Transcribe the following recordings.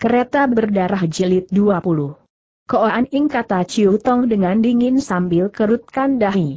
Kereta berdarah jilid 20. Koan Ing kata Ciu Tong dengan dingin sambil kerutkan dahi.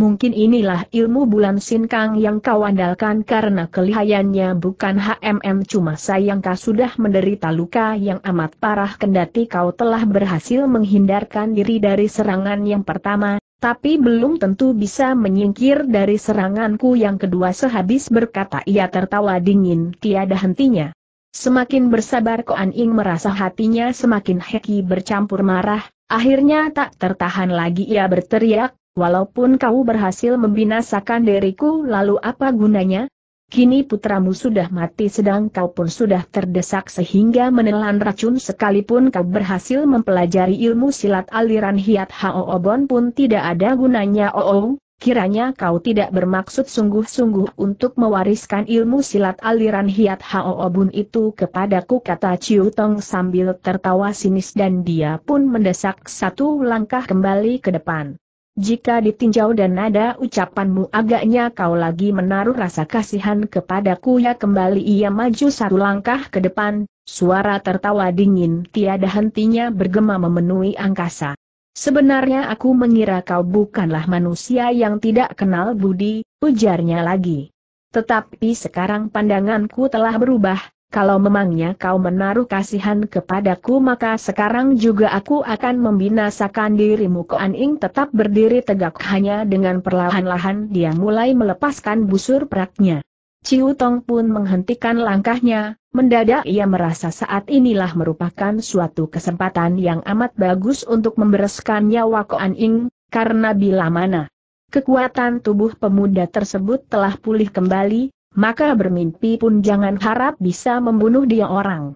Mungkin inilah ilmu bulan sinkang yang kau andalkan karena kelihayannya bukan HMM cuma sayang kau sudah menderita luka yang amat parah kendati kau telah berhasil menghindarkan diri dari serangan yang pertama, tapi belum tentu bisa menyingkir dari seranganku yang kedua sehabis berkata ia tertawa dingin tiada hentinya. Semakin bersabar Koan Ing merasa hatinya semakin heki bercampur marah, akhirnya tak tertahan lagi ia berteriak, walaupun kau berhasil membinasakan diriku lalu apa gunanya? Kini putramu sudah mati sedang kau pun sudah terdesak sehingga menelan racun sekalipun kau berhasil mempelajari ilmu silat aliran Hiat Hao Obon pun tidak ada gunanya oh, oh Kiranya kau tidak bermaksud sungguh-sungguh untuk mewariskan ilmu silat aliran Hiat Hao Obun itu kepadaku kata Ciu Tong sambil tertawa sinis dan dia pun mendesak satu langkah kembali ke depan. Jika ditinjau dan nada ucapanmu agaknya kau lagi menaruh rasa kasihan kepadaku ya kembali ia maju satu langkah ke depan, suara tertawa dingin tiada hentinya bergema memenuhi angkasa. Sebenarnya aku mengira kau bukanlah manusia yang tidak kenal budi, ujarnya lagi. Tetapi sekarang pandanganku telah berubah, kalau memangnya kau menaruh kasihan kepadaku maka sekarang juga aku akan membinasakan dirimu Koan Ing tetap berdiri tegak hanya dengan perlahan-lahan dia mulai melepaskan busur peraknya. Ciu Tong pun menghentikan langkahnya, mendadak ia merasa saat inilah merupakan suatu kesempatan yang amat bagus untuk membereskan nyawa Koan Ing, karena bila mana kekuatan tubuh pemuda tersebut telah pulih kembali, maka bermimpi pun jangan harap bisa membunuh dia orang.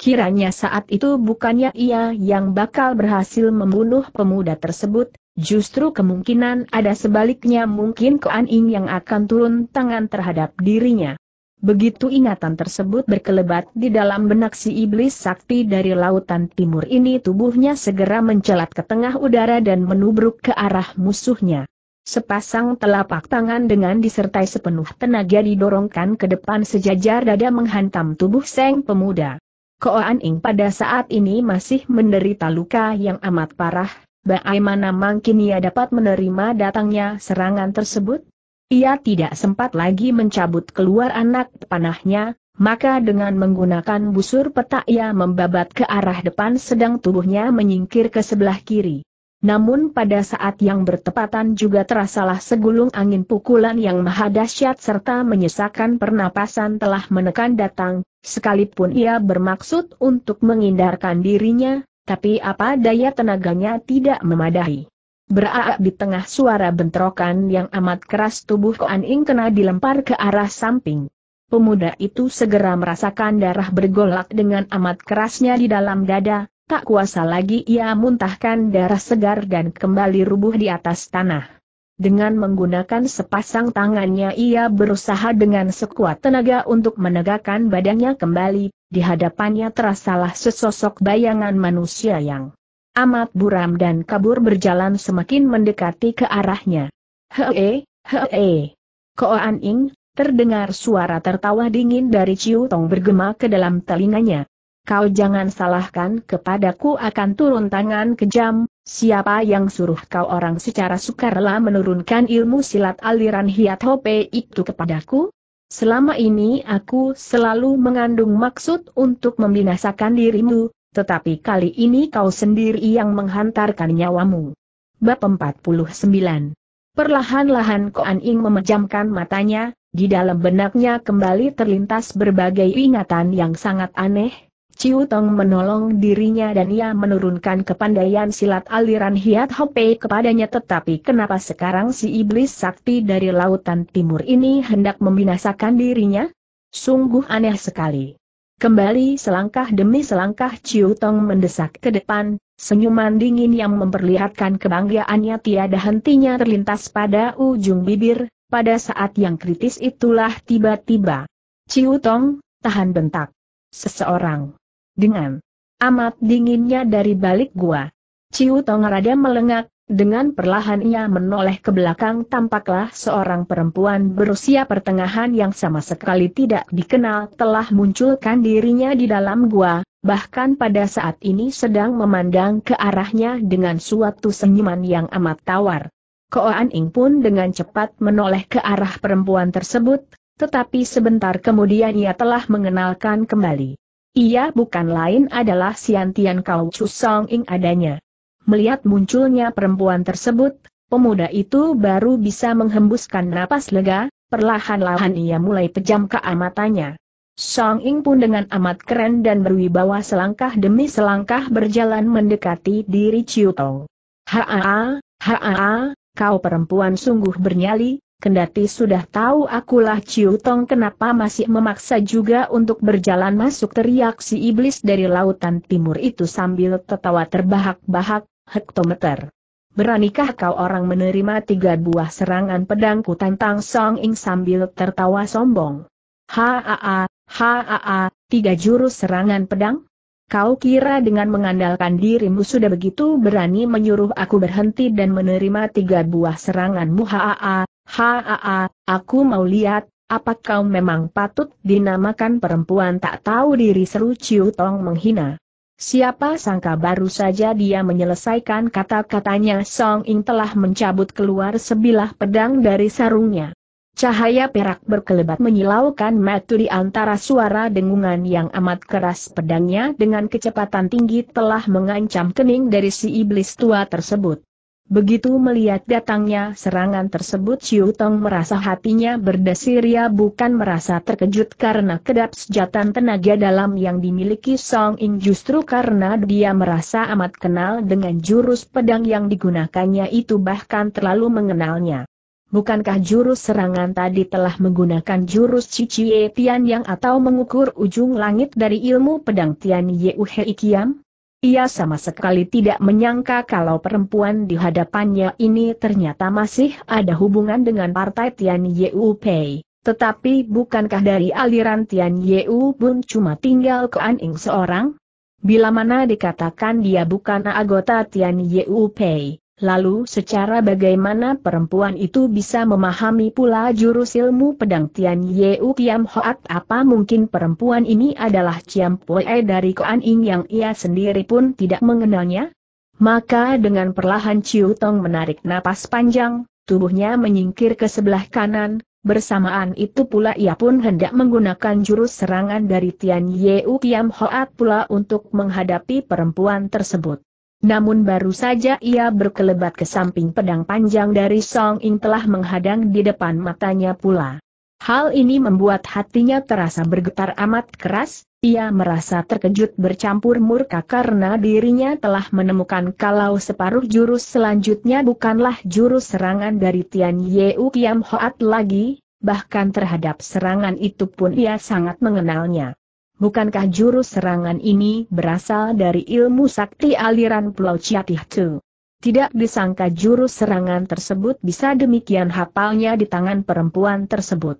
Kiranya saat itu bukannya ia yang bakal berhasil membunuh pemuda tersebut, Justru kemungkinan ada sebaliknya mungkin Koan Ing yang akan turun tangan terhadap dirinya. Begitu ingatan tersebut berkelebat di dalam benak si iblis sakti dari lautan timur ini tubuhnya segera mencelat ke tengah udara dan menubruk ke arah musuhnya. Sepasang telapak tangan dengan disertai sepenuh tenaga didorongkan ke depan sejajar dada menghantam tubuh seng pemuda. Koan Ing pada saat ini masih menderita luka yang amat parah, bagaimana mungkin ia dapat menerima datangnya serangan tersebut? Ia tidak sempat lagi mencabut keluar anak panahnya, maka dengan menggunakan busur petak ia membabat ke arah depan sedang tubuhnya menyingkir ke sebelah kiri. Namun pada saat yang bertepatan juga terasalah segulung angin pukulan yang maha dahsyat serta menyesakan pernapasan telah menekan datang, sekalipun ia bermaksud untuk menghindarkan dirinya, tapi apa daya tenaganya tidak memadai. Beraak di tengah suara bentrokan yang amat keras tubuh Koan Ing kena dilempar ke arah samping. Pemuda itu segera merasakan darah bergolak dengan amat kerasnya di dalam dada, tak kuasa lagi ia muntahkan darah segar dan kembali rubuh di atas tanah. Dengan menggunakan sepasang tangannya ia berusaha dengan sekuat tenaga untuk menegakkan badannya kembali, di hadapannya terasalah sesosok bayangan manusia yang amat buram dan kabur berjalan semakin mendekati ke arahnya. Hee, hee. Koan Ing, terdengar suara tertawa dingin dari Ciu Tong bergema ke dalam telinganya. Kau jangan salahkan kepadaku akan turun tangan kejam, siapa yang suruh kau orang secara sukarela menurunkan ilmu silat aliran Hiat Hope itu kepadaku? Selama ini aku selalu mengandung maksud untuk membinasakan dirimu, tetapi kali ini kau sendiri yang menghantarkan nyawamu. Bab 49 Perlahan-lahan Koan Ing memejamkan matanya, di dalam benaknya kembali terlintas berbagai ingatan yang sangat aneh, Ciu Tong menolong dirinya dan ia menurunkan kepandaian silat aliran Hiat Hopei kepadanya tetapi kenapa sekarang si iblis sakti dari lautan timur ini hendak membinasakan dirinya? Sungguh aneh sekali. Kembali selangkah demi selangkah Ciu Tong mendesak ke depan, senyuman dingin yang memperlihatkan kebanggaannya tiada hentinya terlintas pada ujung bibir, pada saat yang kritis itulah tiba-tiba. Ciu Tong, tahan bentak. Seseorang dengan amat dinginnya dari balik gua. Ciu Tong rada melengak, dengan perlahan ia menoleh ke belakang tampaklah seorang perempuan berusia pertengahan yang sama sekali tidak dikenal telah munculkan dirinya di dalam gua, bahkan pada saat ini sedang memandang ke arahnya dengan suatu senyuman yang amat tawar. Koan Ing pun dengan cepat menoleh ke arah perempuan tersebut, tetapi sebentar kemudian ia telah mengenalkan kembali. Ia bukan lain adalah Siantian Kau Chu Song Ing adanya. Melihat munculnya perempuan tersebut, pemuda itu baru bisa menghembuskan napas lega, perlahan-lahan ia mulai pejam ke matanya. Song Ing pun dengan amat keren dan berwibawa selangkah demi selangkah berjalan mendekati diri Chiu Tong. Haa, haa, kau perempuan sungguh bernyali, kendati sudah tahu akulah Ciu Tong kenapa masih memaksa juga untuk berjalan masuk teriak si iblis dari lautan timur itu sambil tertawa terbahak-bahak, hektometer. Beranikah kau orang menerima tiga buah serangan pedangku tantang Song Ing sambil tertawa sombong? Haa, haa, tiga jurus serangan pedang? Kau kira dengan mengandalkan dirimu sudah begitu berani menyuruh aku berhenti dan menerima tiga buah seranganmu haa, Haa, aku mau lihat, apa kau memang patut dinamakan perempuan tak tahu diri seru Ciu Tong menghina. Siapa sangka baru saja dia menyelesaikan kata-katanya Song Ing telah mencabut keluar sebilah pedang dari sarungnya. Cahaya perak berkelebat menyilaukan mata di antara suara dengungan yang amat keras pedangnya dengan kecepatan tinggi telah mengancam kening dari si iblis tua tersebut. Begitu melihat datangnya serangan tersebut Chiu Tong merasa hatinya berdesir ya bukan merasa terkejut karena kedap sejatan tenaga dalam yang dimiliki Song Ing justru karena dia merasa amat kenal dengan jurus pedang yang digunakannya itu bahkan terlalu mengenalnya. Bukankah jurus serangan tadi telah menggunakan jurus Cici Tian yang atau mengukur ujung langit dari ilmu pedang Tian Yeu Hei ia sama sekali tidak menyangka kalau perempuan di hadapannya ini ternyata masih ada hubungan dengan partai Tian Yeu Pei. Tetapi bukankah dari aliran Tian Yeu pun cuma tinggal ke Aning seorang? Bila mana dikatakan dia bukan anggota Tian Yeu Pei, Lalu secara bagaimana perempuan itu bisa memahami pula jurus ilmu pedang Tian Yeu Kiam Hoat apa mungkin perempuan ini adalah Ciam Poe dari Koan Ing yang ia sendiri pun tidak mengenalnya? Maka dengan perlahan Ciu Tong menarik napas panjang, tubuhnya menyingkir ke sebelah kanan, bersamaan itu pula ia pun hendak menggunakan jurus serangan dari Tian Yeu Kiam Hoat pula untuk menghadapi perempuan tersebut. Namun baru saja ia berkelebat ke samping pedang panjang dari Song Ing telah menghadang di depan matanya pula. Hal ini membuat hatinya terasa bergetar amat keras, ia merasa terkejut bercampur murka karena dirinya telah menemukan kalau separuh jurus selanjutnya bukanlah jurus serangan dari Tian Yeu Kiam Hoat lagi, bahkan terhadap serangan itu pun ia sangat mengenalnya bukankah jurus serangan ini berasal dari ilmu sakti aliran Pulau Ciatih Tu? Tidak disangka jurus serangan tersebut bisa demikian hafalnya di tangan perempuan tersebut.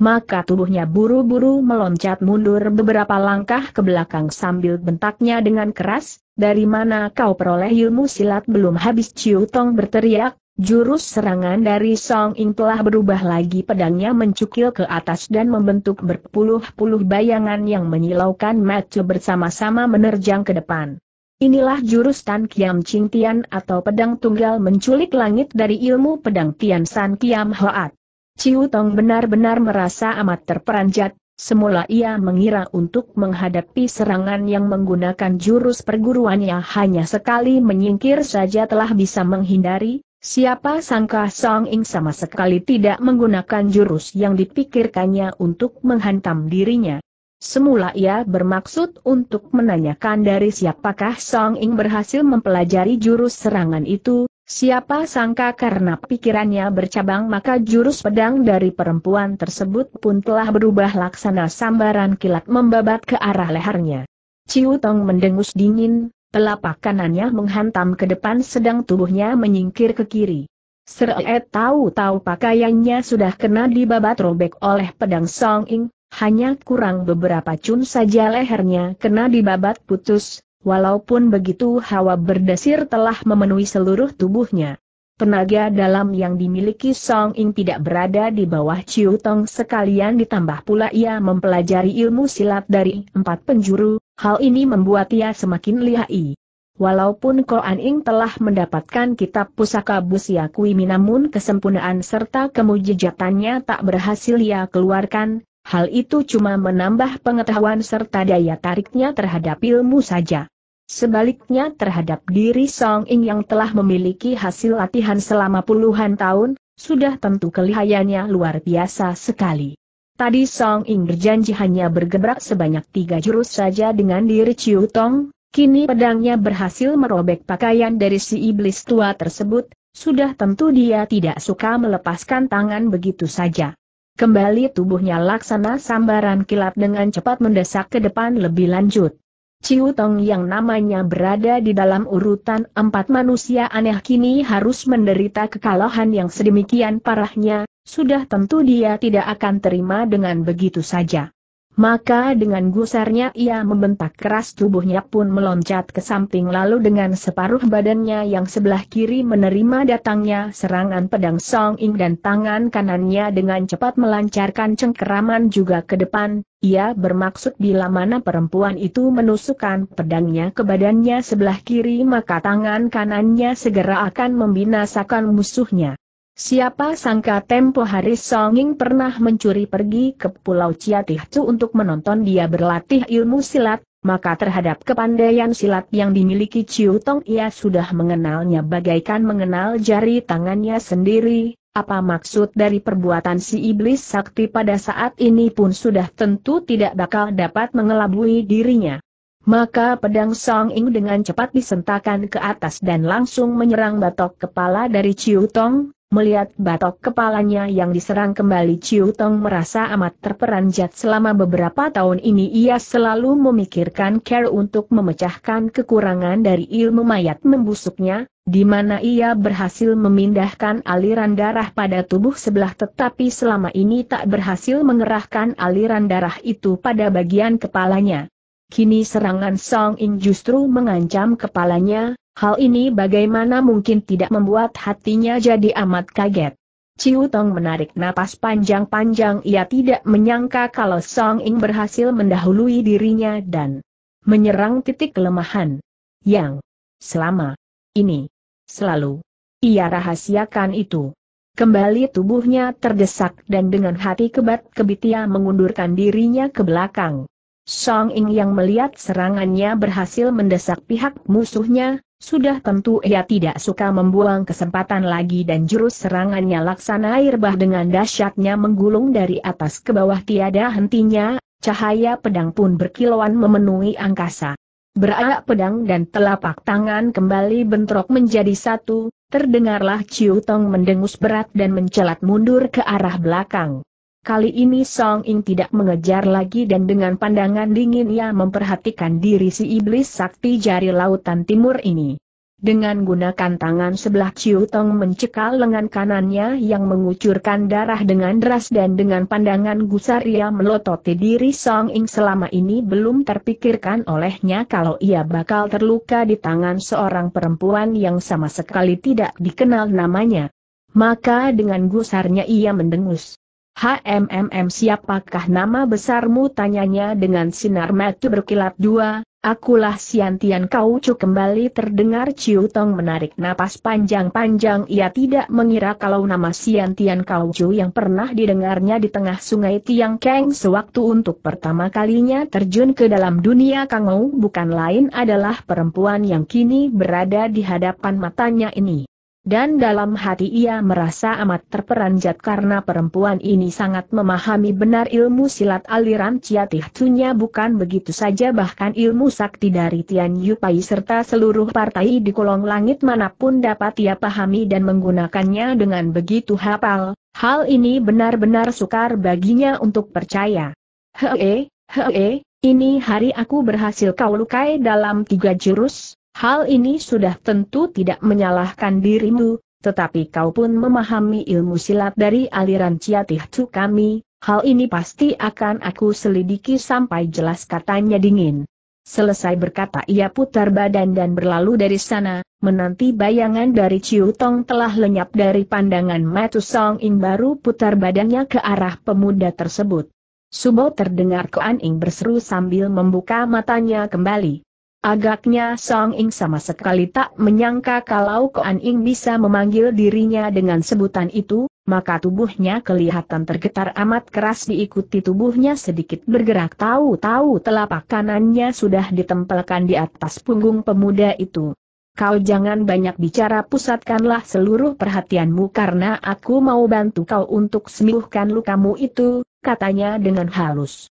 Maka tubuhnya buru-buru meloncat mundur beberapa langkah ke belakang sambil bentaknya dengan keras, dari mana kau peroleh ilmu silat belum habis Ciu Tong berteriak, Jurus serangan dari Song Ing telah berubah lagi pedangnya mencukil ke atas dan membentuk berpuluh-puluh bayangan yang menyilaukan mata bersama-sama menerjang ke depan. Inilah jurus Tan Kiam Ching Tian atau pedang tunggal menculik langit dari ilmu pedang Tian San Kiam Hoat. Ciu Tong benar-benar merasa amat terperanjat, semula ia mengira untuk menghadapi serangan yang menggunakan jurus perguruannya hanya sekali menyingkir saja telah bisa menghindari, Siapa sangka Song Ing sama sekali tidak menggunakan jurus yang dipikirkannya untuk menghantam dirinya. Semula ia bermaksud untuk menanyakan dari siapakah Song Ing berhasil mempelajari jurus serangan itu, siapa sangka karena pikirannya bercabang maka jurus pedang dari perempuan tersebut pun telah berubah laksana sambaran kilat membabat ke arah lehernya. Ciu Tong mendengus dingin, Telapak kanannya menghantam ke depan sedang tubuhnya menyingkir ke kiri. Seret tahu-tahu pakaiannya sudah kena dibabat robek oleh pedang Song Ing, hanya kurang beberapa cun saja lehernya kena dibabat putus, walaupun begitu hawa berdesir telah memenuhi seluruh tubuhnya. Tenaga dalam yang dimiliki Song Ing tidak berada di bawah Chiu Tong sekalian ditambah pula ia mempelajari ilmu silat dari empat penjuru, hal ini membuat ia semakin lihai. Walaupun Koan Ing telah mendapatkan kitab pusaka Busia Kui namun kesempurnaan serta kemujijatannya tak berhasil ia keluarkan, hal itu cuma menambah pengetahuan serta daya tariknya terhadap ilmu saja. Sebaliknya terhadap diri Song Ing yang telah memiliki hasil latihan selama puluhan tahun, sudah tentu kelihayannya luar biasa sekali. Tadi Song Ing berjanji hanya bergebrak sebanyak tiga jurus saja dengan diri Chiu Tong, kini pedangnya berhasil merobek pakaian dari si iblis tua tersebut, sudah tentu dia tidak suka melepaskan tangan begitu saja. Kembali tubuhnya laksana sambaran kilat dengan cepat mendesak ke depan lebih lanjut. Ciu Tong yang namanya berada di dalam urutan empat manusia aneh kini harus menderita kekalahan yang sedemikian parahnya, sudah tentu dia tidak akan terima dengan begitu saja. Maka dengan gusarnya ia membentak keras tubuhnya pun meloncat ke samping lalu dengan separuh badannya yang sebelah kiri menerima datangnya serangan pedang Song Ing dan tangan kanannya dengan cepat melancarkan cengkeraman juga ke depan, ia bermaksud bila mana perempuan itu menusukkan pedangnya ke badannya sebelah kiri maka tangan kanannya segera akan membinasakan musuhnya. Siapa sangka tempo hari Songing pernah mencuri pergi ke Pulau Ciatihcu untuk menonton dia berlatih ilmu silat, maka terhadap kepandaian silat yang dimiliki Chiu Tong ia sudah mengenalnya bagaikan mengenal jari tangannya sendiri, apa maksud dari perbuatan si iblis sakti pada saat ini pun sudah tentu tidak bakal dapat mengelabui dirinya. Maka pedang Song Ing dengan cepat disentakan ke atas dan langsung menyerang batok kepala dari Chiu Tong, Melihat batok kepalanya yang diserang kembali Ciu Tong merasa amat terperanjat selama beberapa tahun ini ia selalu memikirkan care untuk memecahkan kekurangan dari ilmu mayat membusuknya, di mana ia berhasil memindahkan aliran darah pada tubuh sebelah tetapi selama ini tak berhasil mengerahkan aliran darah itu pada bagian kepalanya. Kini serangan Song Ing justru mengancam kepalanya, hal ini bagaimana mungkin tidak membuat hatinya jadi amat kaget. Ciu Tong menarik napas panjang-panjang ia tidak menyangka kalau Song Ing berhasil mendahului dirinya dan menyerang titik kelemahan yang selama ini selalu ia rahasiakan itu. Kembali tubuhnya terdesak dan dengan hati kebat-kebit ia mengundurkan dirinya ke belakang. Song Ing yang melihat serangannya berhasil mendesak pihak musuhnya, sudah tentu ia tidak suka membuang kesempatan lagi dan jurus serangannya laksana air bah dengan dahsyatnya menggulung dari atas ke bawah tiada hentinya, cahaya pedang pun berkilauan memenuhi angkasa. Berak pedang dan telapak tangan kembali bentrok menjadi satu, terdengarlah Ciu Tong mendengus berat dan mencelat mundur ke arah belakang. Kali ini Song Ing tidak mengejar lagi dan dengan pandangan dingin ia memperhatikan diri si iblis sakti jari lautan timur ini. Dengan gunakan tangan sebelah Chiu Tong mencekal lengan kanannya yang mengucurkan darah dengan deras dan dengan pandangan gusar ia melototi diri Song Ing selama ini belum terpikirkan olehnya kalau ia bakal terluka di tangan seorang perempuan yang sama sekali tidak dikenal namanya. Maka dengan gusarnya ia mendengus. HMMM siapakah nama besarmu tanyanya dengan sinar mata berkilat dua, akulah Siantian cu kembali terdengar Ciu Tong menarik napas panjang-panjang ia tidak mengira kalau nama Siantian kau cu yang pernah didengarnya di tengah sungai Tiang Keng sewaktu untuk pertama kalinya terjun ke dalam dunia kangau bukan lain adalah perempuan yang kini berada di hadapan matanya ini. Dan dalam hati ia merasa amat terperanjat karena perempuan ini sangat memahami benar ilmu silat aliran Ciatih Tunya bukan begitu saja bahkan ilmu sakti dari Tian Yupai serta seluruh partai di kolong langit manapun dapat ia pahami dan menggunakannya dengan begitu hafal. Hal ini benar-benar sukar baginya untuk percaya. Hee, hee, ini hari aku berhasil kau lukai dalam tiga jurus, Hal ini sudah tentu tidak menyalahkan dirimu, tetapi kau pun memahami ilmu silat dari aliran Ciatih Cu kami, hal ini pasti akan aku selidiki sampai jelas katanya dingin. Selesai berkata ia putar badan dan berlalu dari sana, menanti bayangan dari Ciu Tong telah lenyap dari pandangan Matu Song Ing baru putar badannya ke arah pemuda tersebut. Subo terdengar Koan Ing berseru sambil membuka matanya kembali. Agaknya Song Ing sama sekali tak menyangka kalau Koan Ing bisa memanggil dirinya dengan sebutan itu, maka tubuhnya kelihatan tergetar amat keras diikuti tubuhnya sedikit bergerak tahu-tahu telapak kanannya sudah ditempelkan di atas punggung pemuda itu. Kau jangan banyak bicara pusatkanlah seluruh perhatianmu karena aku mau bantu kau untuk sembuhkan lukamu itu, katanya dengan halus.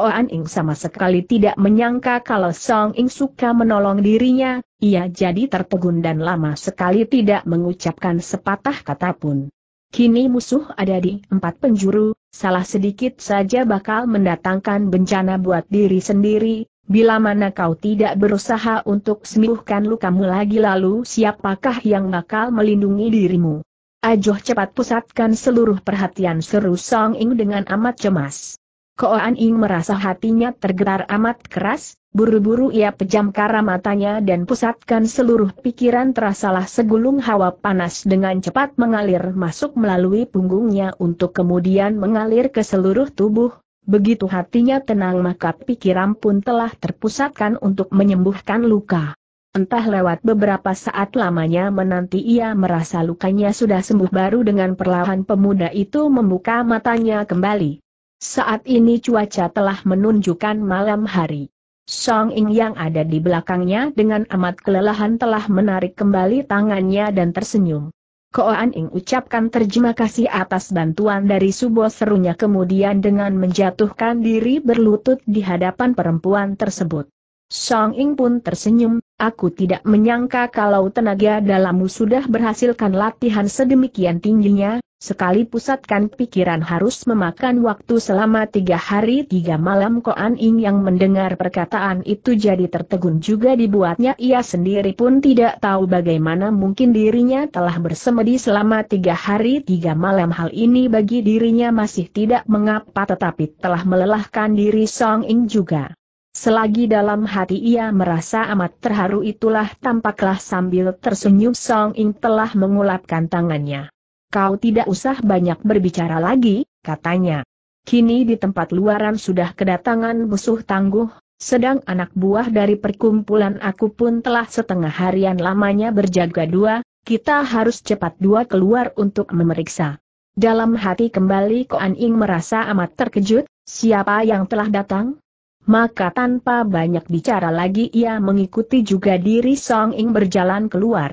An Ing sama sekali tidak menyangka kalau Song Ing suka menolong dirinya, ia jadi terpegun dan lama sekali tidak mengucapkan sepatah kata pun. Kini musuh ada di empat penjuru, salah sedikit saja bakal mendatangkan bencana buat diri sendiri, bila mana kau tidak berusaha untuk sembuhkan lukamu lagi lalu siapakah yang bakal melindungi dirimu. Ajoh cepat pusatkan seluruh perhatian seru Song Ing dengan amat cemas. Koan Ing merasa hatinya tergetar amat keras, buru-buru ia pejam kara matanya dan pusatkan seluruh pikiran terasalah segulung hawa panas dengan cepat mengalir masuk melalui punggungnya untuk kemudian mengalir ke seluruh tubuh, Begitu hatinya tenang maka pikiran pun telah terpusatkan untuk menyembuhkan luka. Entah lewat beberapa saat lamanya menanti ia merasa lukanya sudah sembuh baru dengan perlahan pemuda itu membuka matanya kembali. Saat ini cuaca telah menunjukkan malam hari. Song Ing yang ada di belakangnya dengan amat kelelahan telah menarik kembali tangannya dan tersenyum. Koan Ing ucapkan terima kasih atas bantuan dari Subo serunya kemudian dengan menjatuhkan diri berlutut di hadapan perempuan tersebut. Song Ing pun tersenyum, aku tidak menyangka kalau tenaga dalammu sudah berhasilkan latihan sedemikian tingginya, Sekali pusatkan pikiran harus memakan waktu selama tiga hari tiga malam Koan Ing yang mendengar perkataan itu jadi tertegun juga dibuatnya ia sendiri pun tidak tahu bagaimana mungkin dirinya telah bersemedi selama tiga hari tiga malam hal ini bagi dirinya masih tidak mengapa tetapi telah melelahkan diri Song Ing juga. Selagi dalam hati ia merasa amat terharu itulah tampaklah sambil tersenyum Song Ing telah mengulapkan tangannya. Kau tidak usah banyak berbicara lagi, katanya. Kini di tempat luaran sudah kedatangan musuh tangguh, sedang anak buah dari perkumpulan aku pun telah setengah harian lamanya berjaga dua, kita harus cepat dua keluar untuk memeriksa. Dalam hati kembali Koan Ing merasa amat terkejut, siapa yang telah datang? Maka tanpa banyak bicara lagi ia mengikuti juga diri Song Ing berjalan keluar.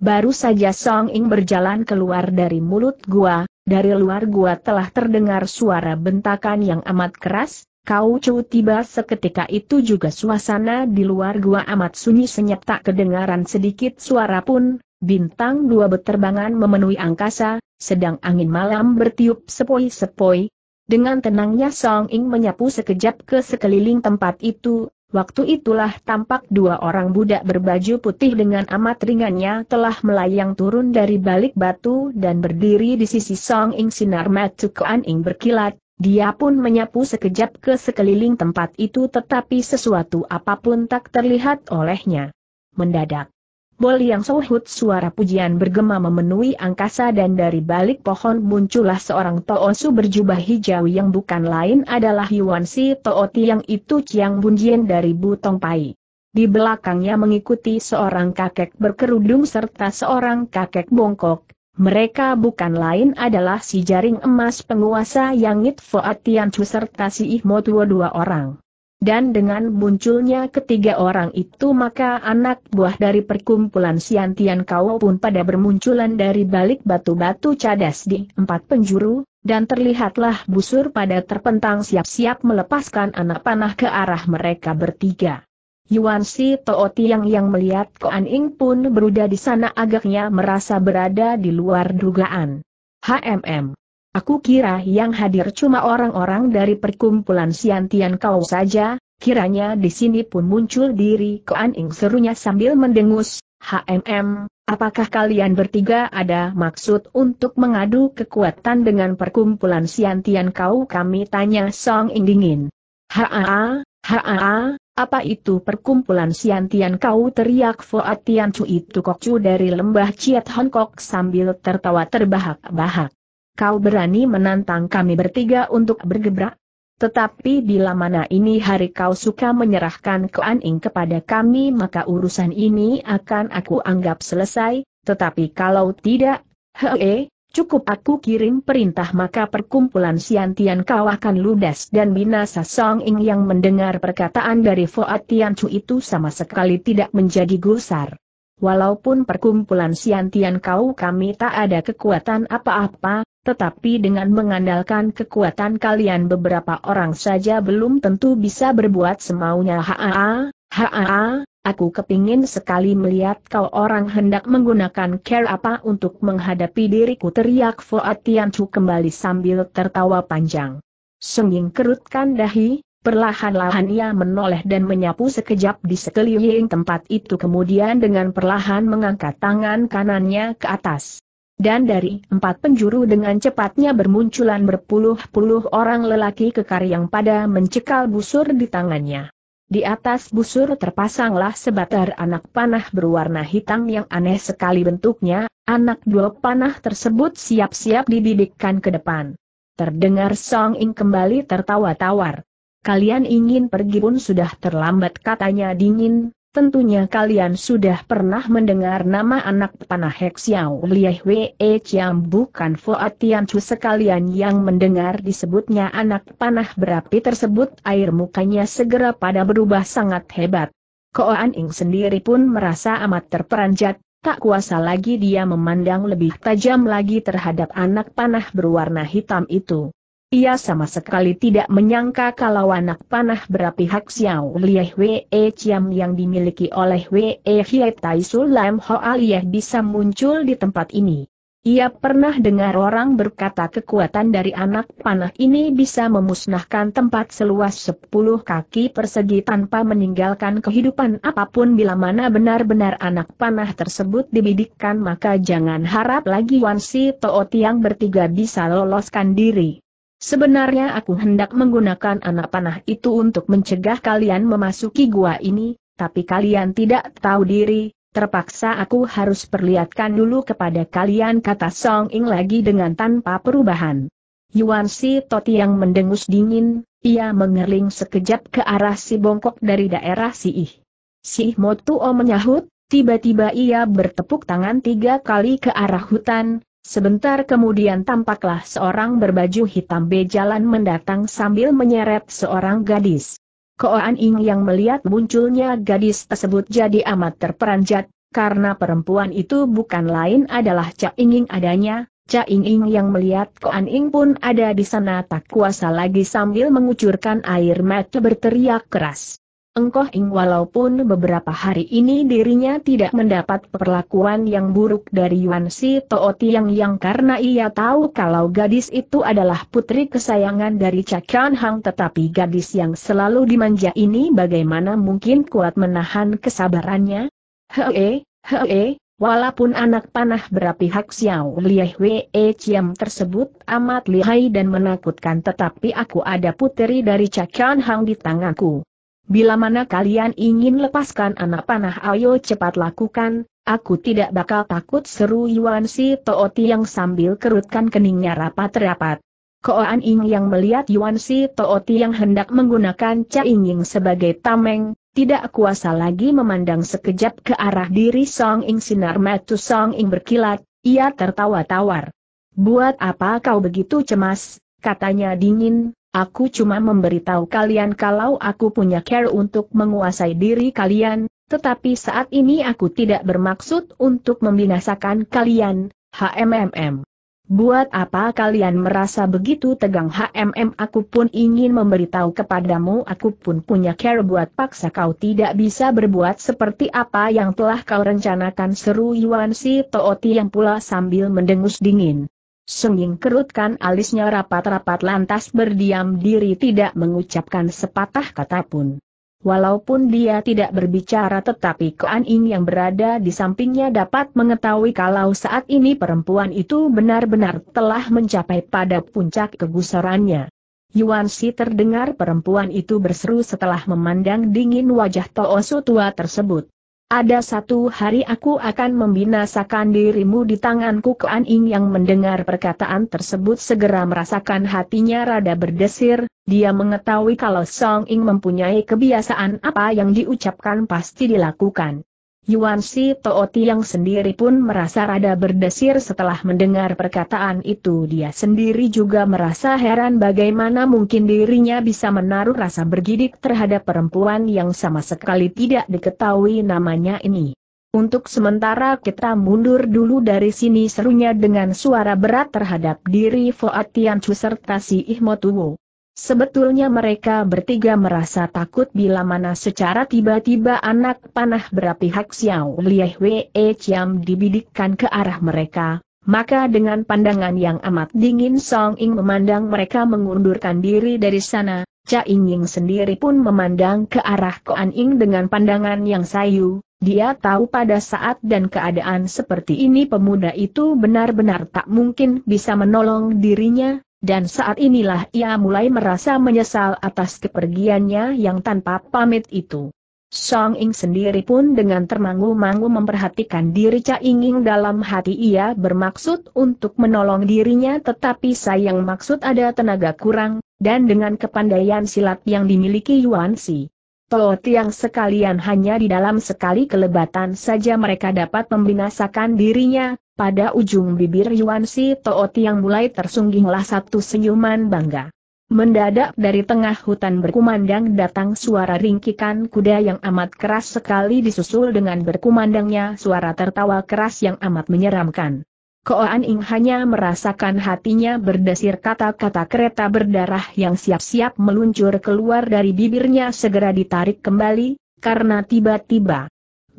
Baru saja Song Ing berjalan keluar dari mulut gua, dari luar gua telah terdengar suara bentakan yang amat keras, Kau Chu tiba seketika itu juga suasana di luar gua amat sunyi senyap tak kedengaran sedikit suara pun, bintang dua beterbangan memenuhi angkasa, sedang angin malam bertiup sepoi-sepoi. Dengan tenangnya Song Ing menyapu sekejap ke sekeliling tempat itu, Waktu itulah tampak dua orang budak berbaju putih dengan amat ringannya telah melayang turun dari balik batu dan berdiri di sisi Song Ing sinar Kuan Ing berkilat, dia pun menyapu sekejap ke sekeliling tempat itu tetapi sesuatu apapun tak terlihat olehnya. Mendadak, Boli yang Sohut suara pujian bergema memenuhi angkasa dan dari balik pohon muncullah seorang Toosu berjubah hijau yang bukan lain adalah Yuan Si Tooti yang itu Chiang Bunjien dari Butong Pai. Di belakangnya mengikuti seorang kakek berkerudung serta seorang kakek bongkok. Mereka bukan lain adalah si jaring emas penguasa Yangit Foatian Chu serta si Ihmo Tuo dua orang. Dan dengan munculnya ketiga orang itu maka anak buah dari perkumpulan Siantian Kau pun pada bermunculan dari balik batu-batu cadas di empat penjuru, dan terlihatlah busur pada terpentang siap-siap melepaskan anak panah ke arah mereka bertiga. Yuan Si Tao Tiang yang melihat Koan Ing pun beruda di sana agaknya merasa berada di luar dugaan. HMM Aku kira yang hadir cuma orang-orang dari perkumpulan Siantian kau saja, kiranya di sini pun muncul diri Koan Ing serunya sambil mendengus, HMM, apakah kalian bertiga ada maksud untuk mengadu kekuatan dengan perkumpulan Siantian kau kami tanya Song Ing dingin. Haa, haa, apa itu perkumpulan Siantian kau teriak Foat Tian Cui itu kokcu dari lembah Ciat Hongkong sambil tertawa terbahak-bahak kau berani menantang kami bertiga untuk bergebrak? Tetapi bila mana ini hari kau suka menyerahkan keaning kepada kami maka urusan ini akan aku anggap selesai, tetapi kalau tidak, hee, cukup aku kirim perintah maka perkumpulan Siantian kau akan ludes dan binasa Song Ing yang mendengar perkataan dari Fuad Chu itu sama sekali tidak menjadi gusar. Walaupun perkumpulan Siantian kau kami tak ada kekuatan apa-apa, tetapi dengan mengandalkan kekuatan kalian beberapa orang saja belum tentu bisa berbuat semaunya haa, haa, aku kepingin sekali melihat kau orang hendak menggunakan care apa untuk menghadapi diriku teriak Fuad Tianchu kembali sambil tertawa panjang. Sungging kerutkan dahi, perlahan-lahan ia menoleh dan menyapu sekejap di sekeliling tempat itu kemudian dengan perlahan mengangkat tangan kanannya ke atas. Dan dari empat penjuru dengan cepatnya bermunculan berpuluh-puluh orang lelaki kekar yang pada mencekal busur di tangannya. Di atas busur terpasanglah sebatar anak panah berwarna hitam yang aneh sekali bentuknya, anak dua panah tersebut siap-siap dibidikkan ke depan. Terdengar Song Ing kembali tertawa tawar. Kalian ingin pergi pun sudah terlambat katanya dingin, Tentunya kalian sudah pernah mendengar nama anak panah Hek Xiao Lieh Wee Chiam bukan Fuat Tian Chu sekalian yang mendengar disebutnya anak panah berapi tersebut air mukanya segera pada berubah sangat hebat. Koan Ing sendiri pun merasa amat terperanjat, tak kuasa lagi dia memandang lebih tajam lagi terhadap anak panah berwarna hitam itu. Ia sama sekali tidak menyangka kalau anak panah hak Xiao Lieh Wei Chiam yang dimiliki oleh Wei Hie Tai Sulam Hoa Lieh bisa muncul di tempat ini. Ia pernah dengar orang berkata kekuatan dari anak panah ini bisa memusnahkan tempat seluas 10 kaki persegi tanpa meninggalkan kehidupan apapun bila mana benar-benar anak panah tersebut dibidikkan maka jangan harap lagi Wan Si Toot yang bertiga bisa loloskan diri. Sebenarnya aku hendak menggunakan anak panah itu untuk mencegah kalian memasuki gua ini, tapi kalian tidak tahu diri, terpaksa aku harus perlihatkan dulu kepada kalian kata Song Ing lagi dengan tanpa perubahan. Yuan Si Toti yang mendengus dingin, ia mengerling sekejap ke arah si bongkok dari daerah Si Ih. Si o menyahut, tiba-tiba ia bertepuk tangan tiga kali ke arah hutan, Sebentar kemudian tampaklah seorang berbaju hitam bejalan mendatang sambil menyeret seorang gadis. Koan Ing yang melihat munculnya gadis tersebut jadi amat terperanjat, karena perempuan itu bukan lain adalah Cha Inging adanya, Cha Inging yang melihat Koan Ing pun ada di sana tak kuasa lagi sambil mengucurkan air mata berteriak keras. Engkoh Ing walaupun beberapa hari ini dirinya tidak mendapat perlakuan yang buruk dari Yuan Si Toh Tiang Yang karena ia tahu kalau gadis itu adalah putri kesayangan dari Cakran Hang tetapi gadis yang selalu dimanja ini bagaimana mungkin kuat menahan kesabarannya? Hee, hee, Walaupun anak panah berapi Hak Xiao Lieh Wei Chiam tersebut amat lihai dan menakutkan tetapi aku ada putri dari Cakran Hang di tanganku. Bila mana kalian ingin lepaskan anak panah ayo cepat lakukan, aku tidak bakal takut seru Yuan Si Tooti yang sambil kerutkan keningnya rapat-rapat. Koan Ing yang melihat Yuan Si Tooti yang hendak menggunakan Cha Ying sebagai tameng, tidak kuasa lagi memandang sekejap ke arah diri Song Ing sinar metu Song Ing berkilat, ia tertawa tawar. Buat apa kau begitu cemas, katanya dingin, Aku cuma memberitahu kalian kalau aku punya care untuk menguasai diri kalian, tetapi saat ini aku tidak bermaksud untuk membinasakan kalian, HMMM. Buat apa kalian merasa begitu tegang HMM aku pun ingin memberitahu kepadamu aku pun punya care buat paksa kau tidak bisa berbuat seperti apa yang telah kau rencanakan seru Yuan si Tooti yang pula sambil mendengus dingin. Senging kerutkan alisnya rapat-rapat lantas berdiam diri tidak mengucapkan sepatah kata pun. Walaupun dia tidak berbicara tetapi Koan Ing yang berada di sampingnya dapat mengetahui kalau saat ini perempuan itu benar-benar telah mencapai pada puncak kegusarannya. Yuan Si terdengar perempuan itu berseru setelah memandang dingin wajah Toosu tua tersebut. Ada satu hari aku akan membinasakan dirimu di tanganku Kuan Ing yang mendengar perkataan tersebut segera merasakan hatinya rada berdesir, dia mengetahui kalau Song Ing mempunyai kebiasaan apa yang diucapkan pasti dilakukan. Yuan Si Tooti yang sendiri pun merasa rada berdesir setelah mendengar perkataan itu dia sendiri juga merasa heran bagaimana mungkin dirinya bisa menaruh rasa bergidik terhadap perempuan yang sama sekali tidak diketahui namanya ini. Untuk sementara kita mundur dulu dari sini serunya dengan suara berat terhadap diri Fuat Chu serta si Ihmo Tuwo. Sebetulnya mereka bertiga merasa takut bila mana secara tiba-tiba anak panah berapi Hak Xiao Lieh Wei Chiam dibidikkan ke arah mereka, maka dengan pandangan yang amat dingin Song Ing memandang mereka mengundurkan diri dari sana, Cha Ying sendiri pun memandang ke arah Koan Ing dengan pandangan yang sayu, dia tahu pada saat dan keadaan seperti ini pemuda itu benar-benar tak mungkin bisa menolong dirinya, dan saat inilah ia mulai merasa menyesal atas kepergiannya yang tanpa pamit itu. Song Ing sendiri pun dengan termangu-mangu memperhatikan diri Cha Ing dalam hati ia bermaksud untuk menolong dirinya tetapi sayang maksud ada tenaga kurang, dan dengan kepandaian silat yang dimiliki Yuan Si. Toh yang sekalian hanya di dalam sekali kelebatan saja mereka dapat membinasakan dirinya, pada ujung bibir Yuan Si Tooti yang mulai tersungginglah satu senyuman bangga. Mendadak dari tengah hutan berkumandang datang suara ringkikan kuda yang amat keras sekali disusul dengan berkumandangnya suara tertawa keras yang amat menyeramkan. Koan Ing hanya merasakan hatinya berdesir kata-kata kereta berdarah yang siap-siap meluncur keluar dari bibirnya segera ditarik kembali, karena tiba-tiba,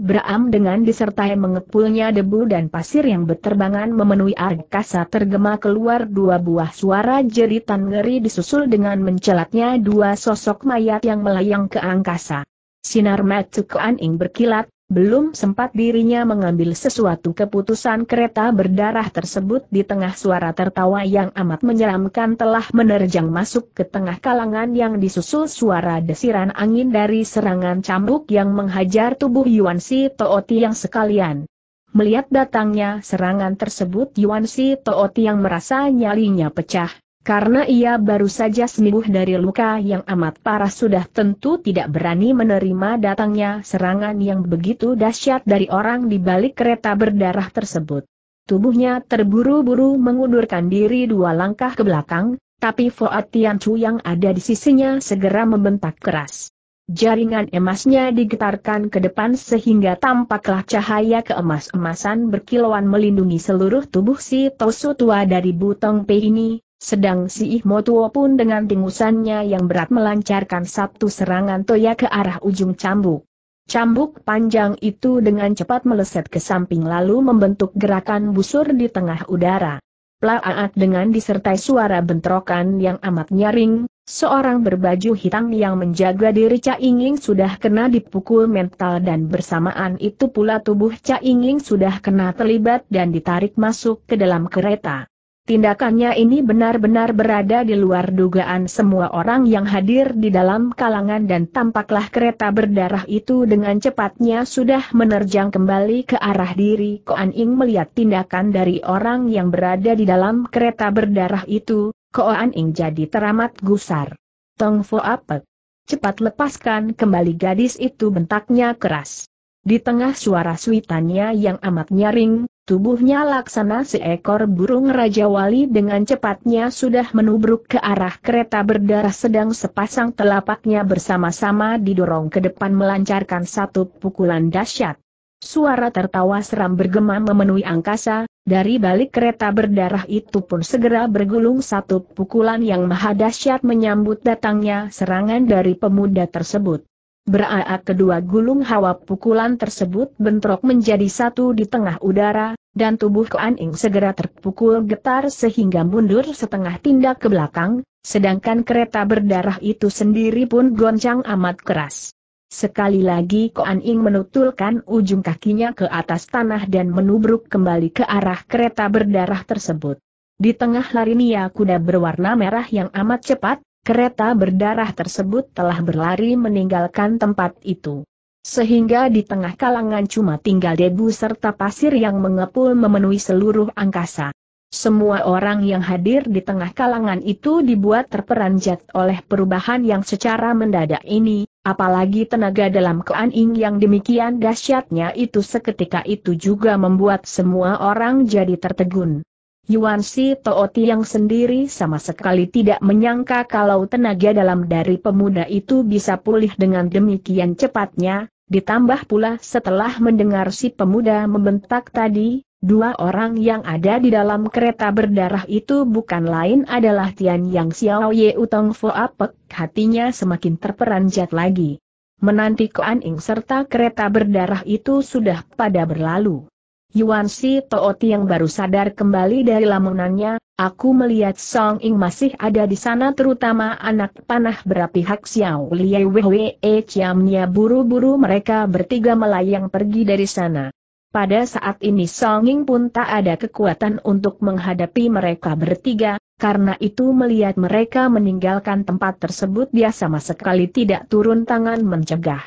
Braam dengan disertai mengepulnya debu dan pasir yang berterbangan memenuhi arkasa tergema keluar dua buah suara jeritan ngeri disusul dengan mencelatnya dua sosok mayat yang melayang ke angkasa. Sinar Matsuko ing berkilat, belum sempat dirinya mengambil sesuatu keputusan kereta berdarah tersebut di tengah suara tertawa yang amat menyeramkan telah menerjang masuk ke tengah kalangan yang disusul suara desiran angin dari serangan cambuk yang menghajar tubuh Yuan Si Tooti yang sekalian. Melihat datangnya serangan tersebut Yuan Si Tooti yang merasa nyalinya pecah, karena ia baru saja sembuh dari luka yang amat parah sudah tentu tidak berani menerima datangnya serangan yang begitu dahsyat dari orang di balik kereta berdarah tersebut. Tubuhnya terburu-buru mengundurkan diri dua langkah ke belakang, tapi Fuad Chu yang ada di sisinya segera membentak keras. Jaringan emasnya digetarkan ke depan sehingga tampaklah cahaya keemas-emasan berkilauan melindungi seluruh tubuh si Tosu tua dari Butong Pei ini, sedang si Tuo pun dengan dingusannya yang berat melancarkan satu serangan toya ke arah ujung cambuk. Cambuk panjang itu dengan cepat meleset ke samping lalu membentuk gerakan busur di tengah udara. Plaat dengan disertai suara bentrokan yang amat nyaring, seorang berbaju hitam yang menjaga diri Cha Ingling sudah kena dipukul mental dan bersamaan itu pula tubuh Cha Ingling sudah kena terlibat dan ditarik masuk ke dalam kereta. Tindakannya ini benar-benar berada di luar dugaan semua orang yang hadir di dalam kalangan dan tampaklah kereta berdarah itu dengan cepatnya sudah menerjang kembali ke arah diri Koan Ing melihat tindakan dari orang yang berada di dalam kereta berdarah itu, Koan Ing jadi teramat gusar. Tong Fu ape? Cepat lepaskan kembali gadis itu bentaknya keras. Di tengah suara suitannya yang amat nyaring, Tubuhnya laksana seekor burung Raja Wali dengan cepatnya sudah menubruk ke arah kereta berdarah sedang sepasang telapaknya bersama-sama didorong ke depan melancarkan satu pukulan dahsyat. Suara tertawa seram bergema memenuhi angkasa, dari balik kereta berdarah itu pun segera bergulung satu pukulan yang maha dahsyat menyambut datangnya serangan dari pemuda tersebut. Beraak kedua gulung hawa pukulan tersebut bentrok menjadi satu di tengah udara, dan tubuh Kuan Ing segera terpukul getar sehingga mundur setengah tindak ke belakang, sedangkan kereta berdarah itu sendiri pun goncang amat keras. Sekali lagi Kuan Ing menutulkan ujung kakinya ke atas tanah dan menubruk kembali ke arah kereta berdarah tersebut. Di tengah larinya kuda berwarna merah yang amat cepat, kereta berdarah tersebut telah berlari meninggalkan tempat itu. Sehingga di tengah kalangan cuma tinggal debu serta pasir yang mengepul memenuhi seluruh angkasa. Semua orang yang hadir di tengah kalangan itu dibuat terperanjat oleh perubahan yang secara mendadak ini, apalagi tenaga dalam keaning yang demikian dahsyatnya itu seketika itu juga membuat semua orang jadi tertegun. Yuan Si Tooti yang sendiri sama sekali tidak menyangka kalau tenaga dalam dari pemuda itu bisa pulih dengan demikian cepatnya, ditambah pula setelah mendengar si pemuda membentak tadi, dua orang yang ada di dalam kereta berdarah itu bukan lain adalah Tian Yang Xiao Ye Utong Fo Apek, hatinya semakin terperanjat lagi. Menanti Koan Ing serta kereta berdarah itu sudah pada berlalu. Yuan Si Tooti yang baru sadar kembali dari lamunannya, aku melihat Song Ing masih ada di sana terutama anak panah berapi berpihak Xiao Liai Wei e Chiamnya buru-buru mereka bertiga melayang pergi dari sana. Pada saat ini Song Ing pun tak ada kekuatan untuk menghadapi mereka bertiga, karena itu melihat mereka meninggalkan tempat tersebut dia sama sekali tidak turun tangan mencegah.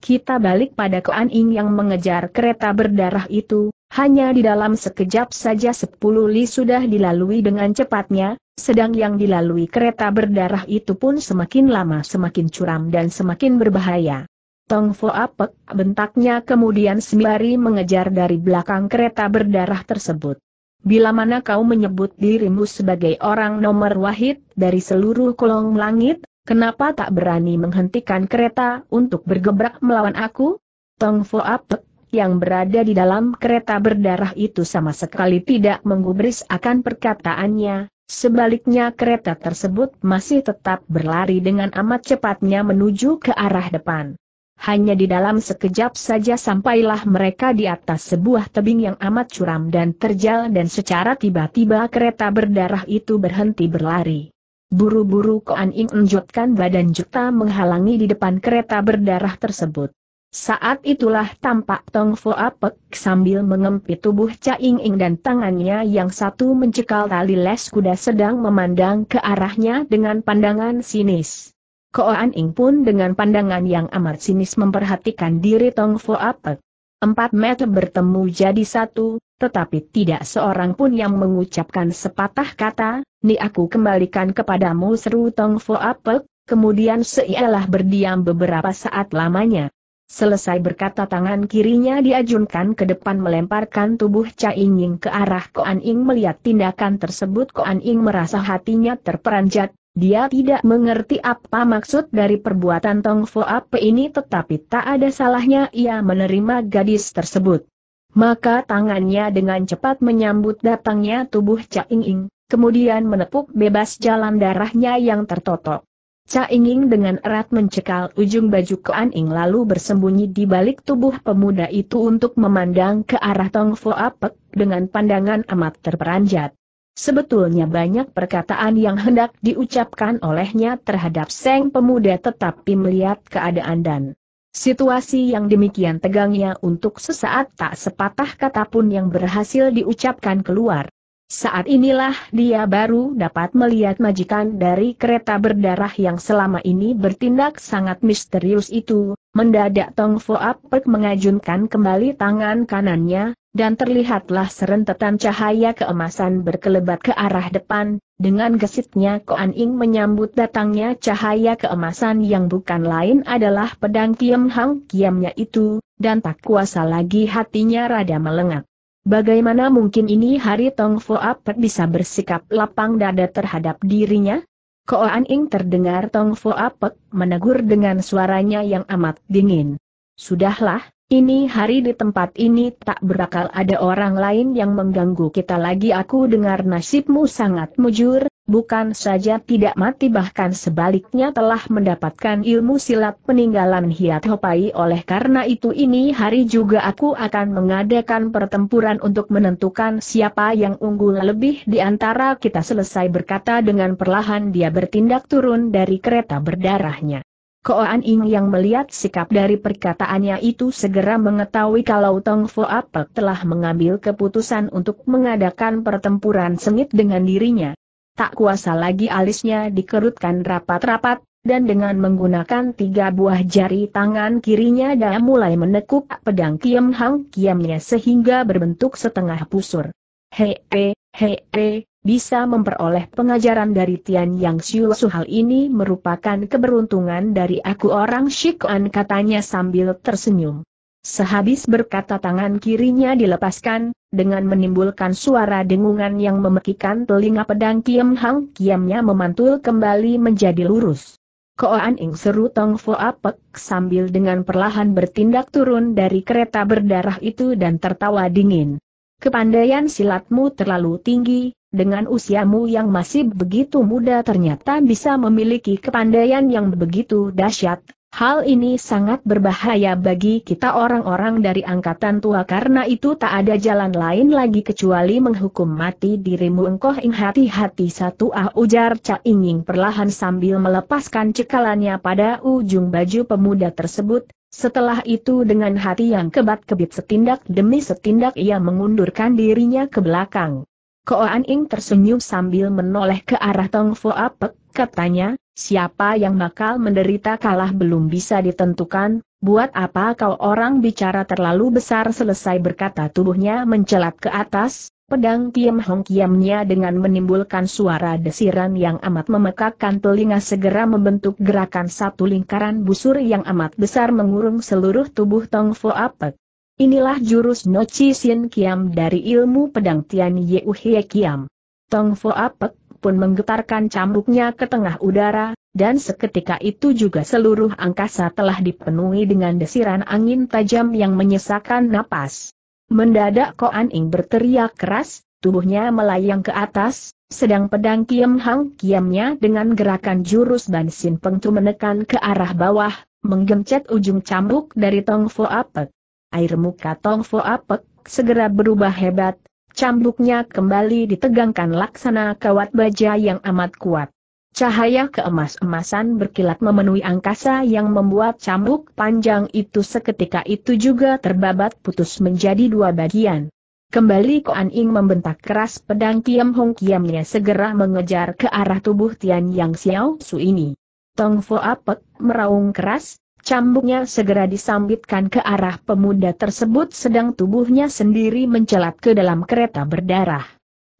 Kita balik pada Kuan Ing yang mengejar kereta berdarah itu, hanya di dalam sekejap saja sepuluh li sudah dilalui dengan cepatnya, sedang yang dilalui kereta berdarah itu pun semakin lama semakin curam dan semakin berbahaya. Tong Fo Apek bentaknya kemudian sembari mengejar dari belakang kereta berdarah tersebut. Bila mana kau menyebut dirimu sebagai orang nomor wahid dari seluruh kolong langit, Kenapa tak berani menghentikan kereta untuk bergebrak melawan aku? Tong Fo Apek, yang berada di dalam kereta berdarah itu sama sekali tidak menggubris akan perkataannya, sebaliknya kereta tersebut masih tetap berlari dengan amat cepatnya menuju ke arah depan. Hanya di dalam sekejap saja sampailah mereka di atas sebuah tebing yang amat curam dan terjal dan secara tiba-tiba kereta berdarah itu berhenti berlari. Buru-buru Koan Ing enjotkan badan juta menghalangi di depan kereta berdarah tersebut. Saat itulah tampak Tong Fu Apek sambil mengempit tubuh Cha Ing Ing dan tangannya yang satu mencekal tali les kuda sedang memandang ke arahnya dengan pandangan sinis. Koan Ing pun dengan pandangan yang amat sinis memperhatikan diri Tong Fu Apek. Empat mata bertemu jadi satu, tetapi tidak seorang pun yang mengucapkan sepatah kata, ni aku kembalikan kepadamu seru Tong Fo Apek, kemudian seialah berdiam beberapa saat lamanya. Selesai berkata tangan kirinya diajunkan ke depan melemparkan tubuh Cai Ying ke arah Koan Ying melihat tindakan tersebut Koan Ying merasa hatinya terperanjat, dia tidak mengerti apa maksud dari perbuatan Tong Fu Ape ini tetapi tak ada salahnya ia menerima gadis tersebut. Maka tangannya dengan cepat menyambut datangnya tubuh Cha Ing Ing, kemudian menepuk bebas jalan darahnya yang tertotok. Cha Ing Ing dengan erat mencekal ujung baju Kuan Ing lalu bersembunyi di balik tubuh pemuda itu untuk memandang ke arah Tong Fu Ape dengan pandangan amat terperanjat. Sebetulnya banyak perkataan yang hendak diucapkan olehnya terhadap Seng pemuda tetapi melihat keadaan dan situasi yang demikian tegangnya untuk sesaat tak sepatah kata pun yang berhasil diucapkan keluar. Saat inilah dia baru dapat melihat majikan dari kereta berdarah yang selama ini bertindak sangat misterius itu, mendadak Tong Fo Apek mengajunkan kembali tangan kanannya, dan terlihatlah serentetan cahaya keemasan berkelebat ke arah depan, dengan gesitnya Koan Ing menyambut datangnya cahaya keemasan yang bukan lain adalah pedang Kiem Hang Kiemnya itu, dan tak kuasa lagi hatinya rada melengak. Bagaimana mungkin ini hari Tong Fo Apet bisa bersikap lapang dada terhadap dirinya? Koan Ing terdengar Tong Fo Apek menegur dengan suaranya yang amat dingin. Sudahlah, ini hari di tempat ini tak berakal ada orang lain yang mengganggu kita lagi aku dengar nasibmu sangat mujur, bukan saja tidak mati bahkan sebaliknya telah mendapatkan ilmu silat peninggalan Hiat Hopai oleh karena itu ini hari juga aku akan mengadakan pertempuran untuk menentukan siapa yang unggul lebih di antara kita selesai berkata dengan perlahan dia bertindak turun dari kereta berdarahnya. Koan Ing yang melihat sikap dari perkataannya itu segera mengetahui kalau Tong Fo Apek telah mengambil keputusan untuk mengadakan pertempuran sengit dengan dirinya. Tak kuasa lagi alisnya dikerutkan rapat-rapat, dan dengan menggunakan tiga buah jari tangan kirinya dia mulai menekuk pedang Kiem Hang Kiemnya sehingga berbentuk setengah pusur. Hei, hei, hei, bisa memperoleh pengajaran dari Tian Yang Xiu Su hal ini merupakan keberuntungan dari aku orang Shikuan katanya sambil tersenyum. Sehabis berkata tangan kirinya dilepaskan, dengan menimbulkan suara dengungan yang memekikan telinga pedang Kiam Hang Kiamnya memantul kembali menjadi lurus. Koan Ing seru Tong Fo Apek sambil dengan perlahan bertindak turun dari kereta berdarah itu dan tertawa dingin. Kepandaian silatmu terlalu tinggi, dengan usiamu yang masih begitu muda ternyata bisa memiliki kepandaian yang begitu dahsyat. Hal ini sangat berbahaya bagi kita orang-orang dari angkatan tua karena itu tak ada jalan lain lagi kecuali menghukum mati dirimu engkoh ing hati-hati satu ah ujar Cak Inging perlahan sambil melepaskan cekalannya pada ujung baju pemuda tersebut, setelah itu dengan hati yang kebat-kebit setindak demi setindak ia mengundurkan dirinya ke belakang. Ko An tersenyum sambil menoleh ke arah Tong Fu Apek, katanya, siapa yang bakal menderita kalah belum bisa ditentukan, buat apa kau orang bicara terlalu besar selesai berkata tubuhnya mencelat ke atas, pedang Kiam Hong Kiamnya dengan menimbulkan suara desiran yang amat memekakkan telinga segera membentuk gerakan satu lingkaran busur yang amat besar mengurung seluruh tubuh Tong Fu Apek. Inilah jurus Nochi Sin Kiam dari ilmu pedang Tian Ye Hye Kiam. Tong Fo Apek pun menggetarkan cambuknya ke tengah udara, dan seketika itu juga seluruh angkasa telah dipenuhi dengan desiran angin tajam yang menyesakan napas. Mendadak Koan Ing berteriak keras, tubuhnya melayang ke atas, sedang pedang Kiam Hang Kiamnya dengan gerakan jurus Ban Sin Pengtu menekan ke arah bawah, menggencet ujung cambuk dari Tong Fo Apek. Air muka Tong Fo Apek segera berubah hebat, cambuknya kembali ditegangkan laksana kawat baja yang amat kuat. Cahaya keemas-emasan berkilat memenuhi angkasa yang membuat cambuk panjang itu seketika itu juga terbabat putus menjadi dua bagian. Kembali Koan Ing membentak keras pedang Kiam Hong Kiamnya segera mengejar ke arah tubuh Tian Yang Xiao Su ini. Tong Fo Apek meraung keras, Cambuknya segera disambitkan ke arah pemuda tersebut sedang tubuhnya sendiri mencelat ke dalam kereta berdarah.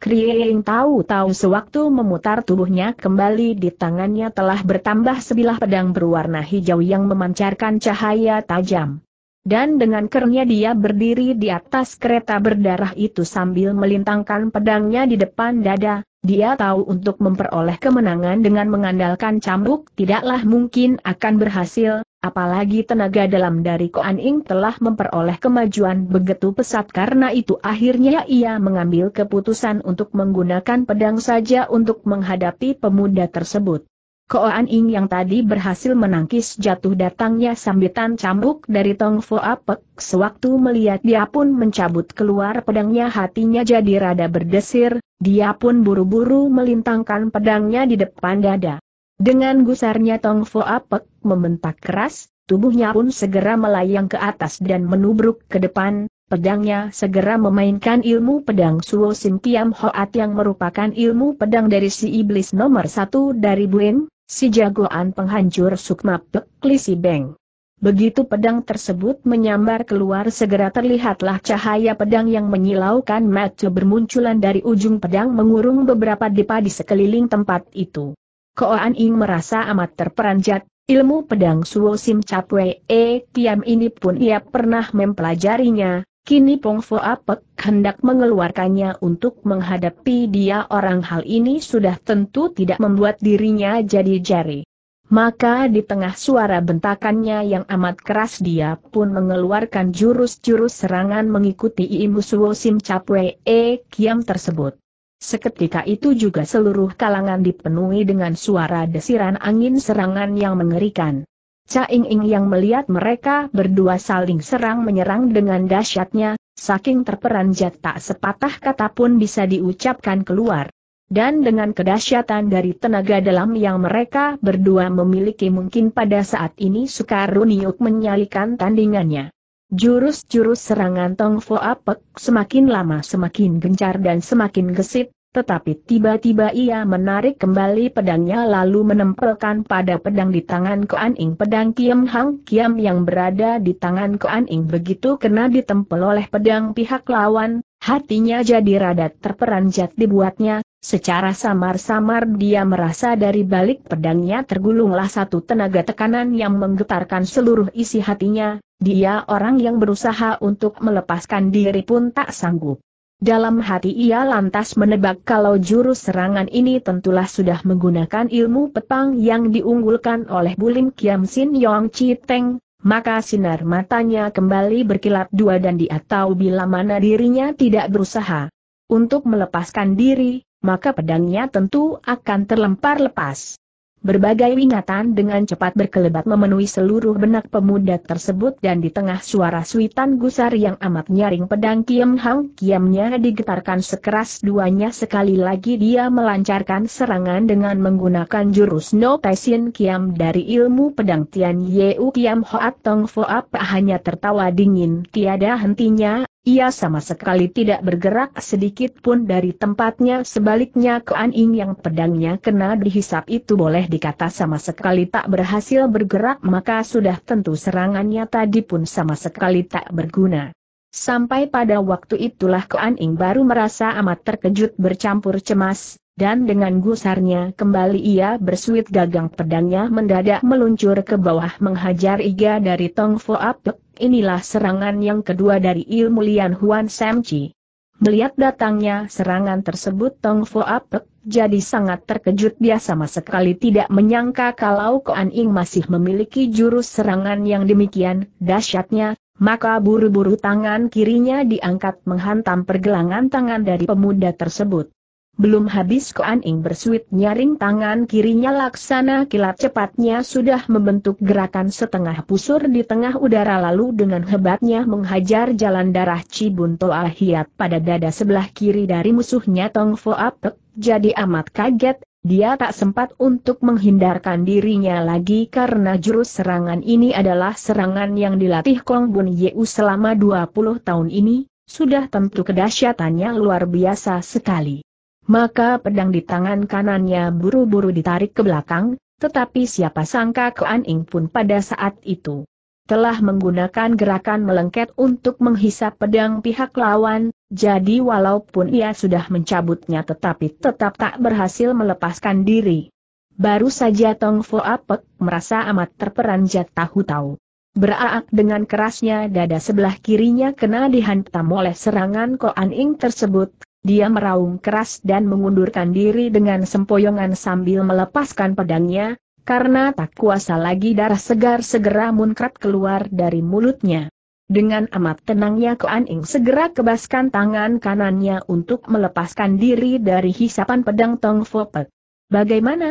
Krieng tahu-tahu sewaktu memutar tubuhnya kembali di tangannya telah bertambah sebilah pedang berwarna hijau yang memancarkan cahaya tajam. Dan dengan kernya dia berdiri di atas kereta berdarah itu sambil melintangkan pedangnya di depan dada, dia tahu untuk memperoleh kemenangan dengan mengandalkan cambuk tidaklah mungkin akan berhasil, Apalagi tenaga dalam dari Koan Ing telah memperoleh kemajuan begitu pesat karena itu akhirnya ia mengambil keputusan untuk menggunakan pedang saja untuk menghadapi pemuda tersebut. Koan Ing yang tadi berhasil menangkis jatuh datangnya sambitan cambuk dari Tong Fo Apek, sewaktu melihat dia pun mencabut keluar pedangnya hatinya jadi rada berdesir, dia pun buru-buru melintangkan pedangnya di depan dada. Dengan gusarnya Tong Fo Apek membentak keras, tubuhnya pun segera melayang ke atas dan menubruk ke depan, pedangnya segera memainkan ilmu pedang Suo Sim Kiam Hoat yang merupakan ilmu pedang dari si iblis nomor satu dari Buen, si jagoan penghancur Sukma Pek Beng. Begitu pedang tersebut menyambar keluar segera terlihatlah cahaya pedang yang menyilaukan mata bermunculan dari ujung pedang mengurung beberapa depa di sekeliling tempat itu. Koan Ing merasa amat terperanjat, ilmu pedang Suo Sim Capwe E eh, Kiam ini pun ia pernah mempelajarinya, kini Pong Fo Apek hendak mengeluarkannya untuk menghadapi dia orang hal ini sudah tentu tidak membuat dirinya jadi jari. Maka di tengah suara bentakannya yang amat keras dia pun mengeluarkan jurus-jurus serangan mengikuti ilmu Suo Sim Capwe E eh, Kiam tersebut. Seketika itu juga seluruh kalangan dipenuhi dengan suara desiran angin serangan yang mengerikan. Caing Ing yang melihat mereka berdua saling serang-menyerang dengan dahsyatnya, saking terperanjat tak sepatah kata pun bisa diucapkan keluar. Dan dengan kedahsyatan dari tenaga dalam yang mereka berdua memiliki mungkin pada saat ini sukar Runiuk menyalikan tandingannya. Jurus-jurus serangan Tong Fo Apek semakin lama semakin gencar dan semakin gesit, tetapi tiba-tiba ia menarik kembali pedangnya lalu menempelkan pada pedang di tangan Koan Ing pedang Kiam Hang Kiam yang berada di tangan Koan Ing begitu kena ditempel oleh pedang pihak lawan, hatinya jadi rada terperanjat dibuatnya, Secara samar-samar dia merasa dari balik pedangnya tergulunglah satu tenaga tekanan yang menggetarkan seluruh isi hatinya, dia orang yang berusaha untuk melepaskan diri pun tak sanggup. Dalam hati ia lantas menebak kalau jurus serangan ini tentulah sudah menggunakan ilmu petang yang diunggulkan oleh Bulim Kiam Sin Yong Chi Teng, maka sinar matanya kembali berkilat dua dan dia tahu bila mana dirinya tidak berusaha untuk melepaskan diri, maka pedangnya tentu akan terlempar lepas. Berbagai ingatan dengan cepat berkelebat memenuhi seluruh benak pemuda tersebut dan di tengah suara suitan gusar yang amat nyaring pedang Kiam Hang Kiamnya digetarkan sekeras duanya sekali lagi dia melancarkan serangan dengan menggunakan jurus No Pesin Kiam dari ilmu pedang Tian Yeu Kiam Hoat Tong Foap hanya tertawa dingin tiada hentinya ia sama sekali tidak bergerak sedikit pun dari tempatnya sebaliknya ke Aning yang pedangnya kena dihisap itu boleh dikata sama sekali tak berhasil bergerak maka sudah tentu serangannya tadi pun sama sekali tak berguna. Sampai pada waktu itulah Ke Aning baru merasa amat terkejut bercampur cemas, dan dengan gusarnya kembali ia bersuit gagang pedangnya mendadak meluncur ke bawah menghajar iga dari Tong Fo Apek, inilah serangan yang kedua dari ilmu Lian Huan Sam Chi. Melihat datangnya serangan tersebut Tong Fo Apek jadi sangat terkejut dia sama sekali tidak menyangka kalau Koan Ing masih memiliki jurus serangan yang demikian dahsyatnya maka buru-buru tangan kirinya diangkat menghantam pergelangan tangan dari pemuda tersebut. Belum habis Koan Ing bersuit nyaring tangan kirinya laksana kilat cepatnya sudah membentuk gerakan setengah pusur di tengah udara lalu dengan hebatnya menghajar jalan darah Cibun Toa pada dada sebelah kiri dari musuhnya Tong Fo Apek, jadi amat kaget, dia tak sempat untuk menghindarkan dirinya lagi karena jurus serangan ini adalah serangan yang dilatih Kong Bun Yeu selama 20 tahun ini, sudah tentu kedahsyatannya luar biasa sekali. Maka pedang di tangan kanannya buru-buru ditarik ke belakang, tetapi siapa sangka Kuan Ing pun pada saat itu telah menggunakan gerakan melengket untuk menghisap pedang pihak lawan, jadi walaupun ia sudah mencabutnya tetapi tetap tak berhasil melepaskan diri. Baru saja Tong Fo Apek merasa amat terperanjat tahu-tahu. Beraak dengan kerasnya dada sebelah kirinya kena dihantam oleh serangan Koan Ing tersebut, dia meraung keras dan mengundurkan diri dengan sempoyongan sambil melepaskan pedangnya, karena tak kuasa lagi darah segar segera munkrat keluar dari mulutnya. Dengan amat tenangnya Kuan Ing segera kebaskan tangan kanannya untuk melepaskan diri dari hisapan pedang Tong Fopek. Bagaimana?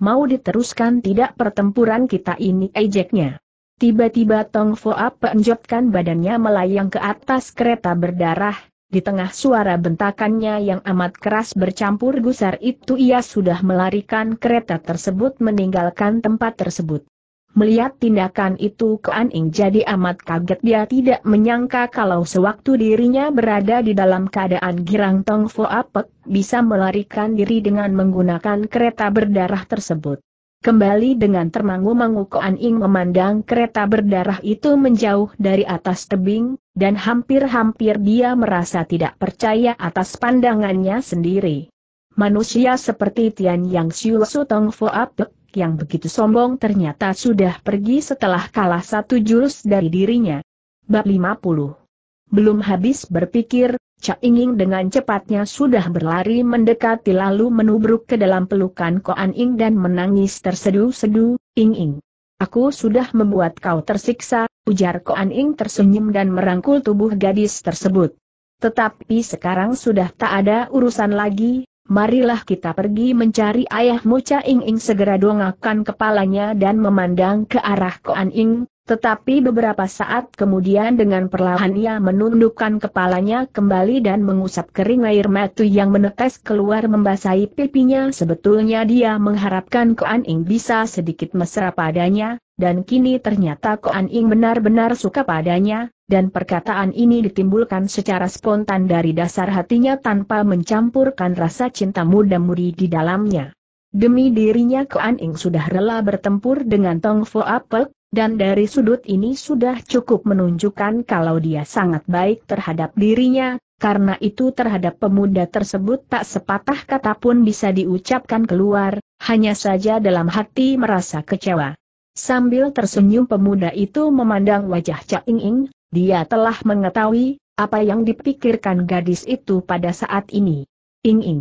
Mau diteruskan tidak pertempuran kita ini ejeknya? Tiba-tiba Tong Foa menjotkan badannya melayang ke atas kereta berdarah, di tengah suara bentakannya yang amat keras bercampur gusar itu ia sudah melarikan kereta tersebut meninggalkan tempat tersebut. Melihat tindakan itu Kuan Ing jadi amat kaget dia tidak menyangka kalau sewaktu dirinya berada di dalam keadaan girang Tong Fo Apek bisa melarikan diri dengan menggunakan kereta berdarah tersebut. Kembali dengan termangu-mangu Koan Ing memandang kereta berdarah itu menjauh dari atas tebing, dan hampir-hampir dia merasa tidak percaya atas pandangannya sendiri. Manusia seperti Tian Yang Xiu Sutong Foapek yang begitu sombong ternyata sudah pergi setelah kalah satu jurus dari dirinya. Bab 50 Belum habis berpikir, Cak Inging dengan cepatnya sudah berlari mendekati lalu menubruk ke dalam pelukan Koan Ing dan menangis tersedu-sedu, Ing Ing. Aku sudah membuat kau tersiksa, ujar Koan Ing tersenyum dan merangkul tubuh gadis tersebut. Tetapi sekarang sudah tak ada urusan lagi, marilah kita pergi mencari ayahmu Cak Ing segera dongakkan kepalanya dan memandang ke arah Koan Ing, tetapi beberapa saat kemudian dengan perlahan ia menundukkan kepalanya kembali dan mengusap kering air mata yang menetes keluar membasahi pipinya. Sebetulnya dia mengharapkan Koan Ing bisa sedikit mesra padanya, dan kini ternyata Koan Ing benar-benar suka padanya, dan perkataan ini ditimbulkan secara spontan dari dasar hatinya tanpa mencampurkan rasa cinta muda-mudi di dalamnya. Demi dirinya Koan Ing sudah rela bertempur dengan Tong Fu Apek, dan dari sudut ini sudah cukup menunjukkan kalau dia sangat baik terhadap dirinya, karena itu terhadap pemuda tersebut tak sepatah kata pun bisa diucapkan keluar, hanya saja dalam hati merasa kecewa. Sambil tersenyum pemuda itu memandang wajah Cak Ing Ing, dia telah mengetahui apa yang dipikirkan gadis itu pada saat ini. Ing Ing.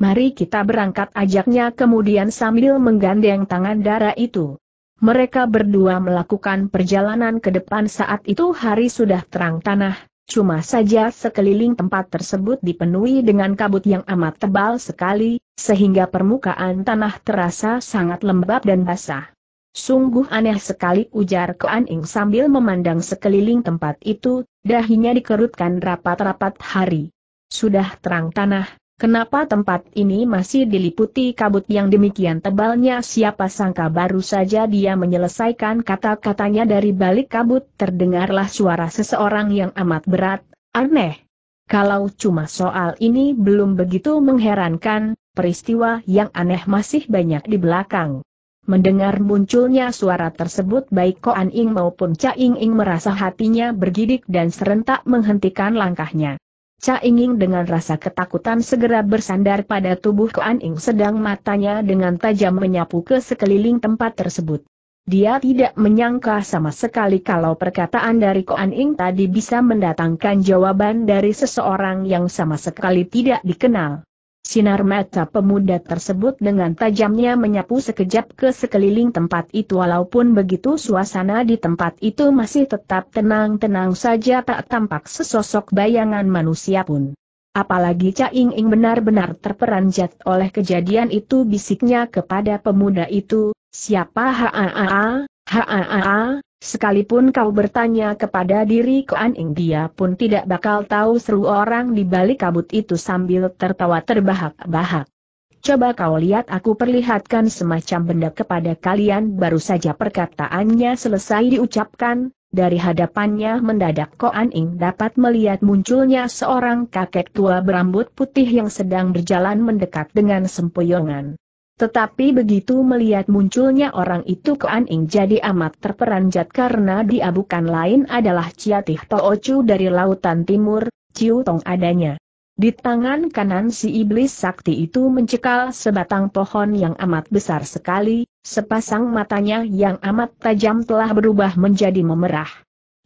Mari kita berangkat ajaknya kemudian sambil menggandeng tangan darah itu. Mereka berdua melakukan perjalanan ke depan saat itu hari sudah terang tanah, Cuma saja sekeliling tempat tersebut dipenuhi dengan kabut yang amat tebal sekali, sehingga permukaan tanah terasa sangat lembab dan basah. Sungguh aneh sekali ujar Kean Ing sambil memandang sekeliling tempat itu, dahinya dikerutkan rapat-rapat hari. Sudah terang tanah, Kenapa tempat ini masih diliputi kabut yang demikian tebalnya siapa sangka baru saja dia menyelesaikan kata-katanya dari balik kabut terdengarlah suara seseorang yang amat berat, aneh. Kalau cuma soal ini belum begitu mengherankan, peristiwa yang aneh masih banyak di belakang. Mendengar munculnya suara tersebut baik Koan Ing maupun Cha Ing Ing merasa hatinya bergidik dan serentak menghentikan langkahnya. Cha Inging dengan rasa ketakutan segera bersandar pada tubuh Kuan Ing sedang matanya dengan tajam menyapu ke sekeliling tempat tersebut. Dia tidak menyangka sama sekali kalau perkataan dari Kuan Ing tadi bisa mendatangkan jawaban dari seseorang yang sama sekali tidak dikenal. Sinar mata pemuda tersebut dengan tajamnya menyapu sekejap ke sekeliling tempat itu walaupun begitu suasana di tempat itu masih tetap tenang-tenang saja tak tampak sesosok bayangan manusia pun. Apalagi Cha Ing Ing benar-benar terperanjat oleh kejadian itu bisiknya kepada pemuda itu, siapa haa Haa, sekalipun kau bertanya kepada diri Koan Ing dia pun tidak bakal tahu seru orang di balik kabut itu sambil tertawa terbahak-bahak. Coba kau lihat aku perlihatkan semacam benda kepada kalian baru saja perkataannya selesai diucapkan, dari hadapannya mendadak Koan Ing dapat melihat munculnya seorang kakek tua berambut putih yang sedang berjalan mendekat dengan sempoyongan. Tetapi begitu melihat munculnya orang itu Kuan Ing jadi amat terperanjat karena dia bukan lain adalah Ciatih Toocu dari Lautan Timur, Ciu Tong adanya. Di tangan kanan si iblis sakti itu mencekal sebatang pohon yang amat besar sekali, sepasang matanya yang amat tajam telah berubah menjadi memerah.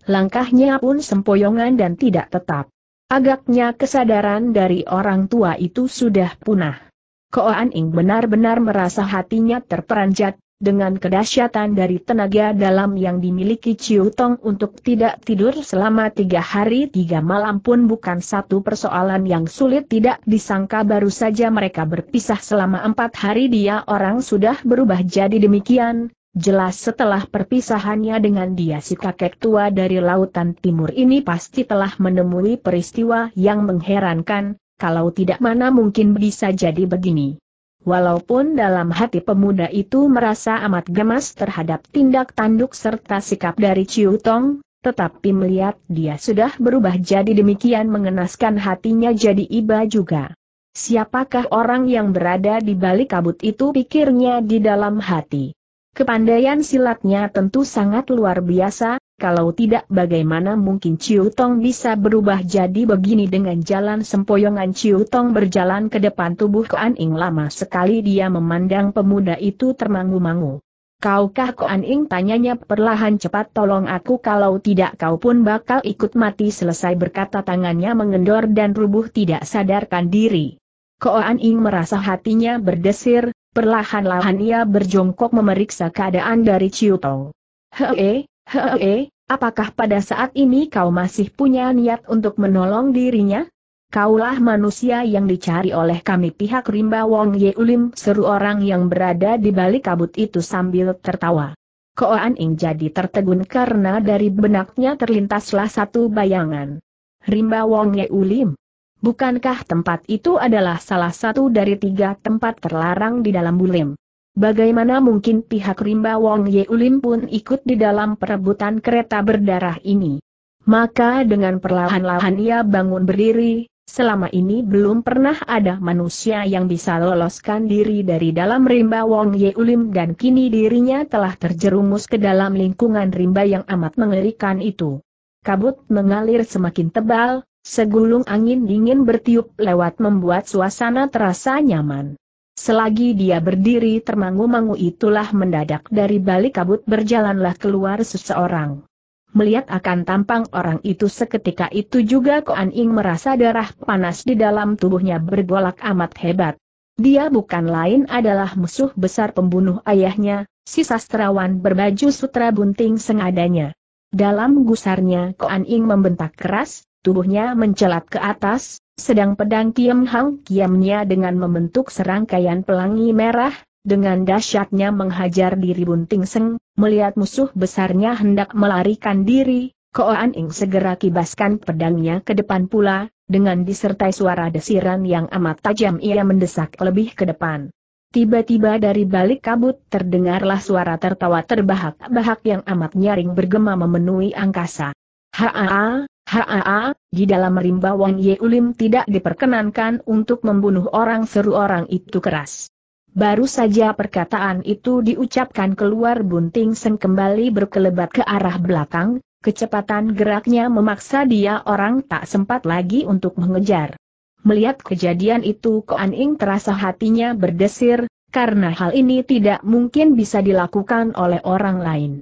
Langkahnya pun sempoyongan dan tidak tetap. Agaknya kesadaran dari orang tua itu sudah punah. Koan Ing benar-benar merasa hatinya terperanjat, dengan kedahsyatan dari tenaga dalam yang dimiliki Ciu Tong untuk tidak tidur selama tiga hari tiga malam pun bukan satu persoalan yang sulit tidak disangka baru saja mereka berpisah selama empat hari dia orang sudah berubah jadi demikian, jelas setelah perpisahannya dengan dia si kakek tua dari lautan timur ini pasti telah menemui peristiwa yang mengherankan, kalau tidak mana mungkin bisa jadi begini. Walaupun dalam hati pemuda itu merasa amat gemas terhadap tindak tanduk serta sikap dari Ciu Tong, tetapi melihat dia sudah berubah jadi demikian mengenaskan hatinya jadi iba juga. Siapakah orang yang berada di balik kabut itu pikirnya di dalam hati. Kepandaian silatnya tentu sangat luar biasa, kalau tidak bagaimana mungkin Ciu Tong bisa berubah jadi begini dengan jalan sempoyongan Ciu Tong berjalan ke depan tubuh Koan Ing lama sekali dia memandang pemuda itu termangu-mangu. Kaukah Koan Ing tanyanya perlahan cepat tolong aku kalau tidak kau pun bakal ikut mati selesai berkata tangannya mengendor dan rubuh tidak sadarkan diri. Koan Ing merasa hatinya berdesir, perlahan-lahan ia berjongkok memeriksa keadaan dari Ciu Tong. Hei, Hehehe, apakah pada saat ini kau masih punya niat untuk menolong dirinya? Kaulah manusia yang dicari oleh kami pihak Rimba Wong Ye Ulim seru orang yang berada di balik kabut itu sambil tertawa. Koan Ing jadi tertegun karena dari benaknya terlintaslah satu bayangan. Rimba Wong Ye Ulim, Bukankah tempat itu adalah salah satu dari tiga tempat terlarang di dalam bulim? Bagaimana mungkin pihak rimba Wong Ye Yeulim pun ikut di dalam perebutan kereta berdarah ini? Maka dengan perlahan-lahan ia bangun berdiri, selama ini belum pernah ada manusia yang bisa loloskan diri dari dalam rimba Wong Ye Yeulim dan kini dirinya telah terjerumus ke dalam lingkungan rimba yang amat mengerikan itu. Kabut mengalir semakin tebal, segulung angin dingin bertiup lewat membuat suasana terasa nyaman. Selagi dia berdiri termangu-mangu itulah mendadak dari balik kabut berjalanlah keluar seseorang. Melihat akan tampang orang itu seketika itu juga Koan Ing merasa darah panas di dalam tubuhnya bergolak amat hebat. Dia bukan lain adalah musuh besar pembunuh ayahnya, si sastrawan berbaju sutra bunting sengadanya. Dalam gusarnya Koan Ing membentak keras, tubuhnya mencelat ke atas, sedang pedang Kiam Hang Kiamnya dengan membentuk serangkaian pelangi merah, dengan dahsyatnya menghajar diri Bunting Seng, melihat musuh besarnya hendak melarikan diri, Koan Ing segera kibaskan pedangnya ke depan pula, dengan disertai suara desiran yang amat tajam ia mendesak lebih ke depan. Tiba-tiba dari balik kabut terdengarlah suara tertawa terbahak-bahak yang amat nyaring bergema memenuhi angkasa. Haa, haa, di dalam rimba Wang Ye Ulim tidak diperkenankan untuk membunuh orang seru orang itu keras. Baru saja perkataan itu diucapkan keluar Bunting Seng kembali berkelebat ke arah belakang, kecepatan geraknya memaksa dia orang tak sempat lagi untuk mengejar. Melihat kejadian itu Koan Ing terasa hatinya berdesir, karena hal ini tidak mungkin bisa dilakukan oleh orang lain.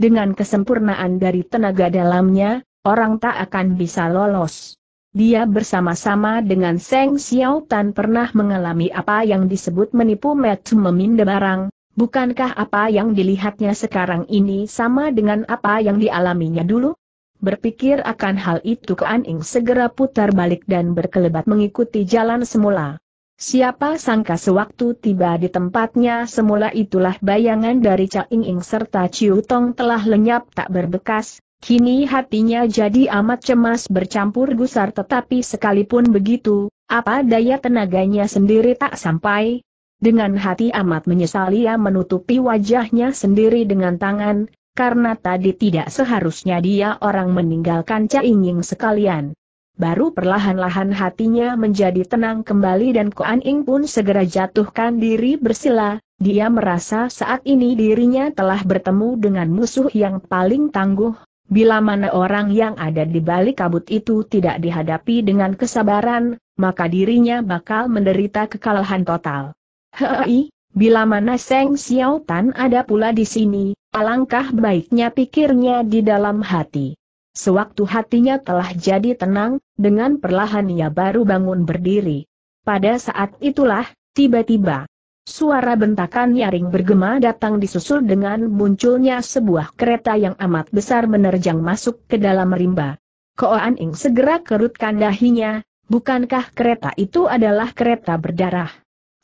Dengan kesempurnaan dari tenaga dalamnya, orang tak akan bisa lolos. Dia bersama-sama dengan Seng Xiao Tan pernah mengalami apa yang disebut menipu metu meminde barang, bukankah apa yang dilihatnya sekarang ini sama dengan apa yang dialaminya dulu? Berpikir akan hal itu Kuan Ing segera putar balik dan berkelebat mengikuti jalan semula. Siapa sangka sewaktu tiba di tempatnya semula itulah bayangan dari Cha Ing Ing serta Chiu Tong telah lenyap tak berbekas, kini hatinya jadi amat cemas bercampur gusar tetapi sekalipun begitu, apa daya tenaganya sendiri tak sampai. Dengan hati amat menyesal ia menutupi wajahnya sendiri dengan tangan, karena tadi tidak seharusnya dia orang meninggalkan Cha Ing Ing sekalian. Baru perlahan-lahan hatinya menjadi tenang kembali dan Kuan Ing pun segera jatuhkan diri bersila, dia merasa saat ini dirinya telah bertemu dengan musuh yang paling tangguh, bila mana orang yang ada di balik kabut itu tidak dihadapi dengan kesabaran, maka dirinya bakal menderita kekalahan total. Hei, bila mana Seng Xiao Tan ada pula di sini, alangkah baiknya pikirnya di dalam hati. Sewaktu hatinya telah jadi tenang, dengan perlahan ia baru bangun berdiri. Pada saat itulah, tiba-tiba, suara bentakan nyaring bergema datang disusul dengan munculnya sebuah kereta yang amat besar menerjang masuk ke dalam rimba. Koan Ing segera kerutkan dahinya, bukankah kereta itu adalah kereta berdarah?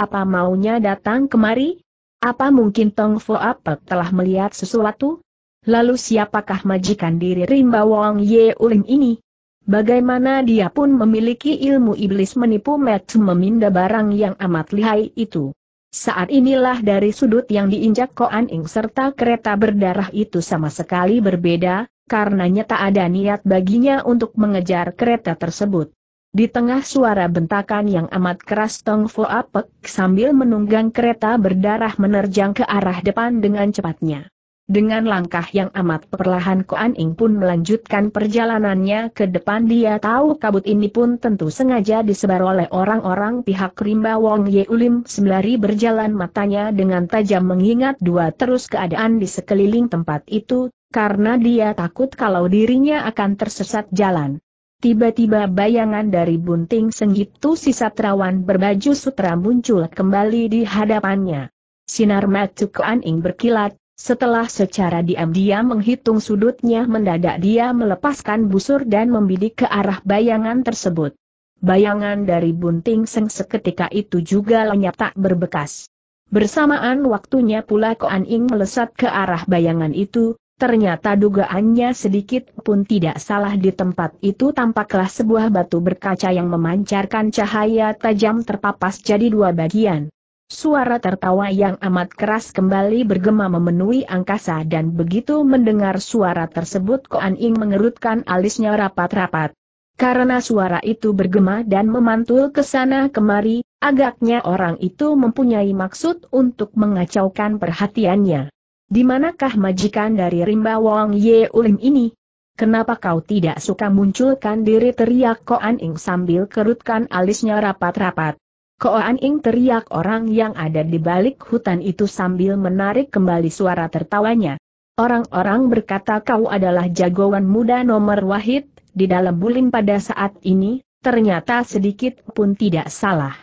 Apa maunya datang kemari? Apa mungkin Tong Fo Apek telah melihat sesuatu? Lalu siapakah majikan diri Rimba Wong Ye Uling ini? Bagaimana dia pun memiliki ilmu iblis menipu Matt meminda barang yang amat lihai itu. Saat inilah dari sudut yang diinjak Koan Ing serta kereta berdarah itu sama sekali berbeda, karenanya tak ada niat baginya untuk mengejar kereta tersebut. Di tengah suara bentakan yang amat keras Tong Fu Apek sambil menunggang kereta berdarah menerjang ke arah depan dengan cepatnya. Dengan langkah yang amat perlahan Koan Ing pun melanjutkan perjalanannya ke depan dia tahu kabut ini pun tentu sengaja disebar oleh orang-orang pihak rimba Wong Ye Ulim sembari berjalan matanya dengan tajam mengingat dua terus keadaan di sekeliling tempat itu, karena dia takut kalau dirinya akan tersesat jalan. Tiba-tiba bayangan dari bunting senggitu si satrawan berbaju sutra muncul kembali di hadapannya. Sinar mata Koan Ing berkilat, setelah secara diam-diam menghitung sudutnya mendadak dia melepaskan busur dan membidik ke arah bayangan tersebut. Bayangan dari bunting seng seketika itu juga lenyap tak berbekas. Bersamaan waktunya pula Koan Ing melesat ke arah bayangan itu, ternyata dugaannya sedikit pun tidak salah di tempat itu tampaklah sebuah batu berkaca yang memancarkan cahaya tajam terpapas jadi dua bagian. Suara tertawa yang amat keras kembali bergema memenuhi angkasa dan begitu mendengar suara tersebut Koan Ing mengerutkan alisnya rapat-rapat. Karena suara itu bergema dan memantul ke sana kemari, agaknya orang itu mempunyai maksud untuk mengacaukan perhatiannya. Di manakah majikan dari rimba Wong Ye Ulim ini? Kenapa kau tidak suka munculkan diri teriak Koan Ing sambil kerutkan alisnya rapat-rapat? Koan Ing teriak orang yang ada di balik hutan itu sambil menarik kembali suara tertawanya. Orang-orang berkata kau adalah jagoan muda nomor wahid, di dalam bulim pada saat ini, ternyata sedikit pun tidak salah.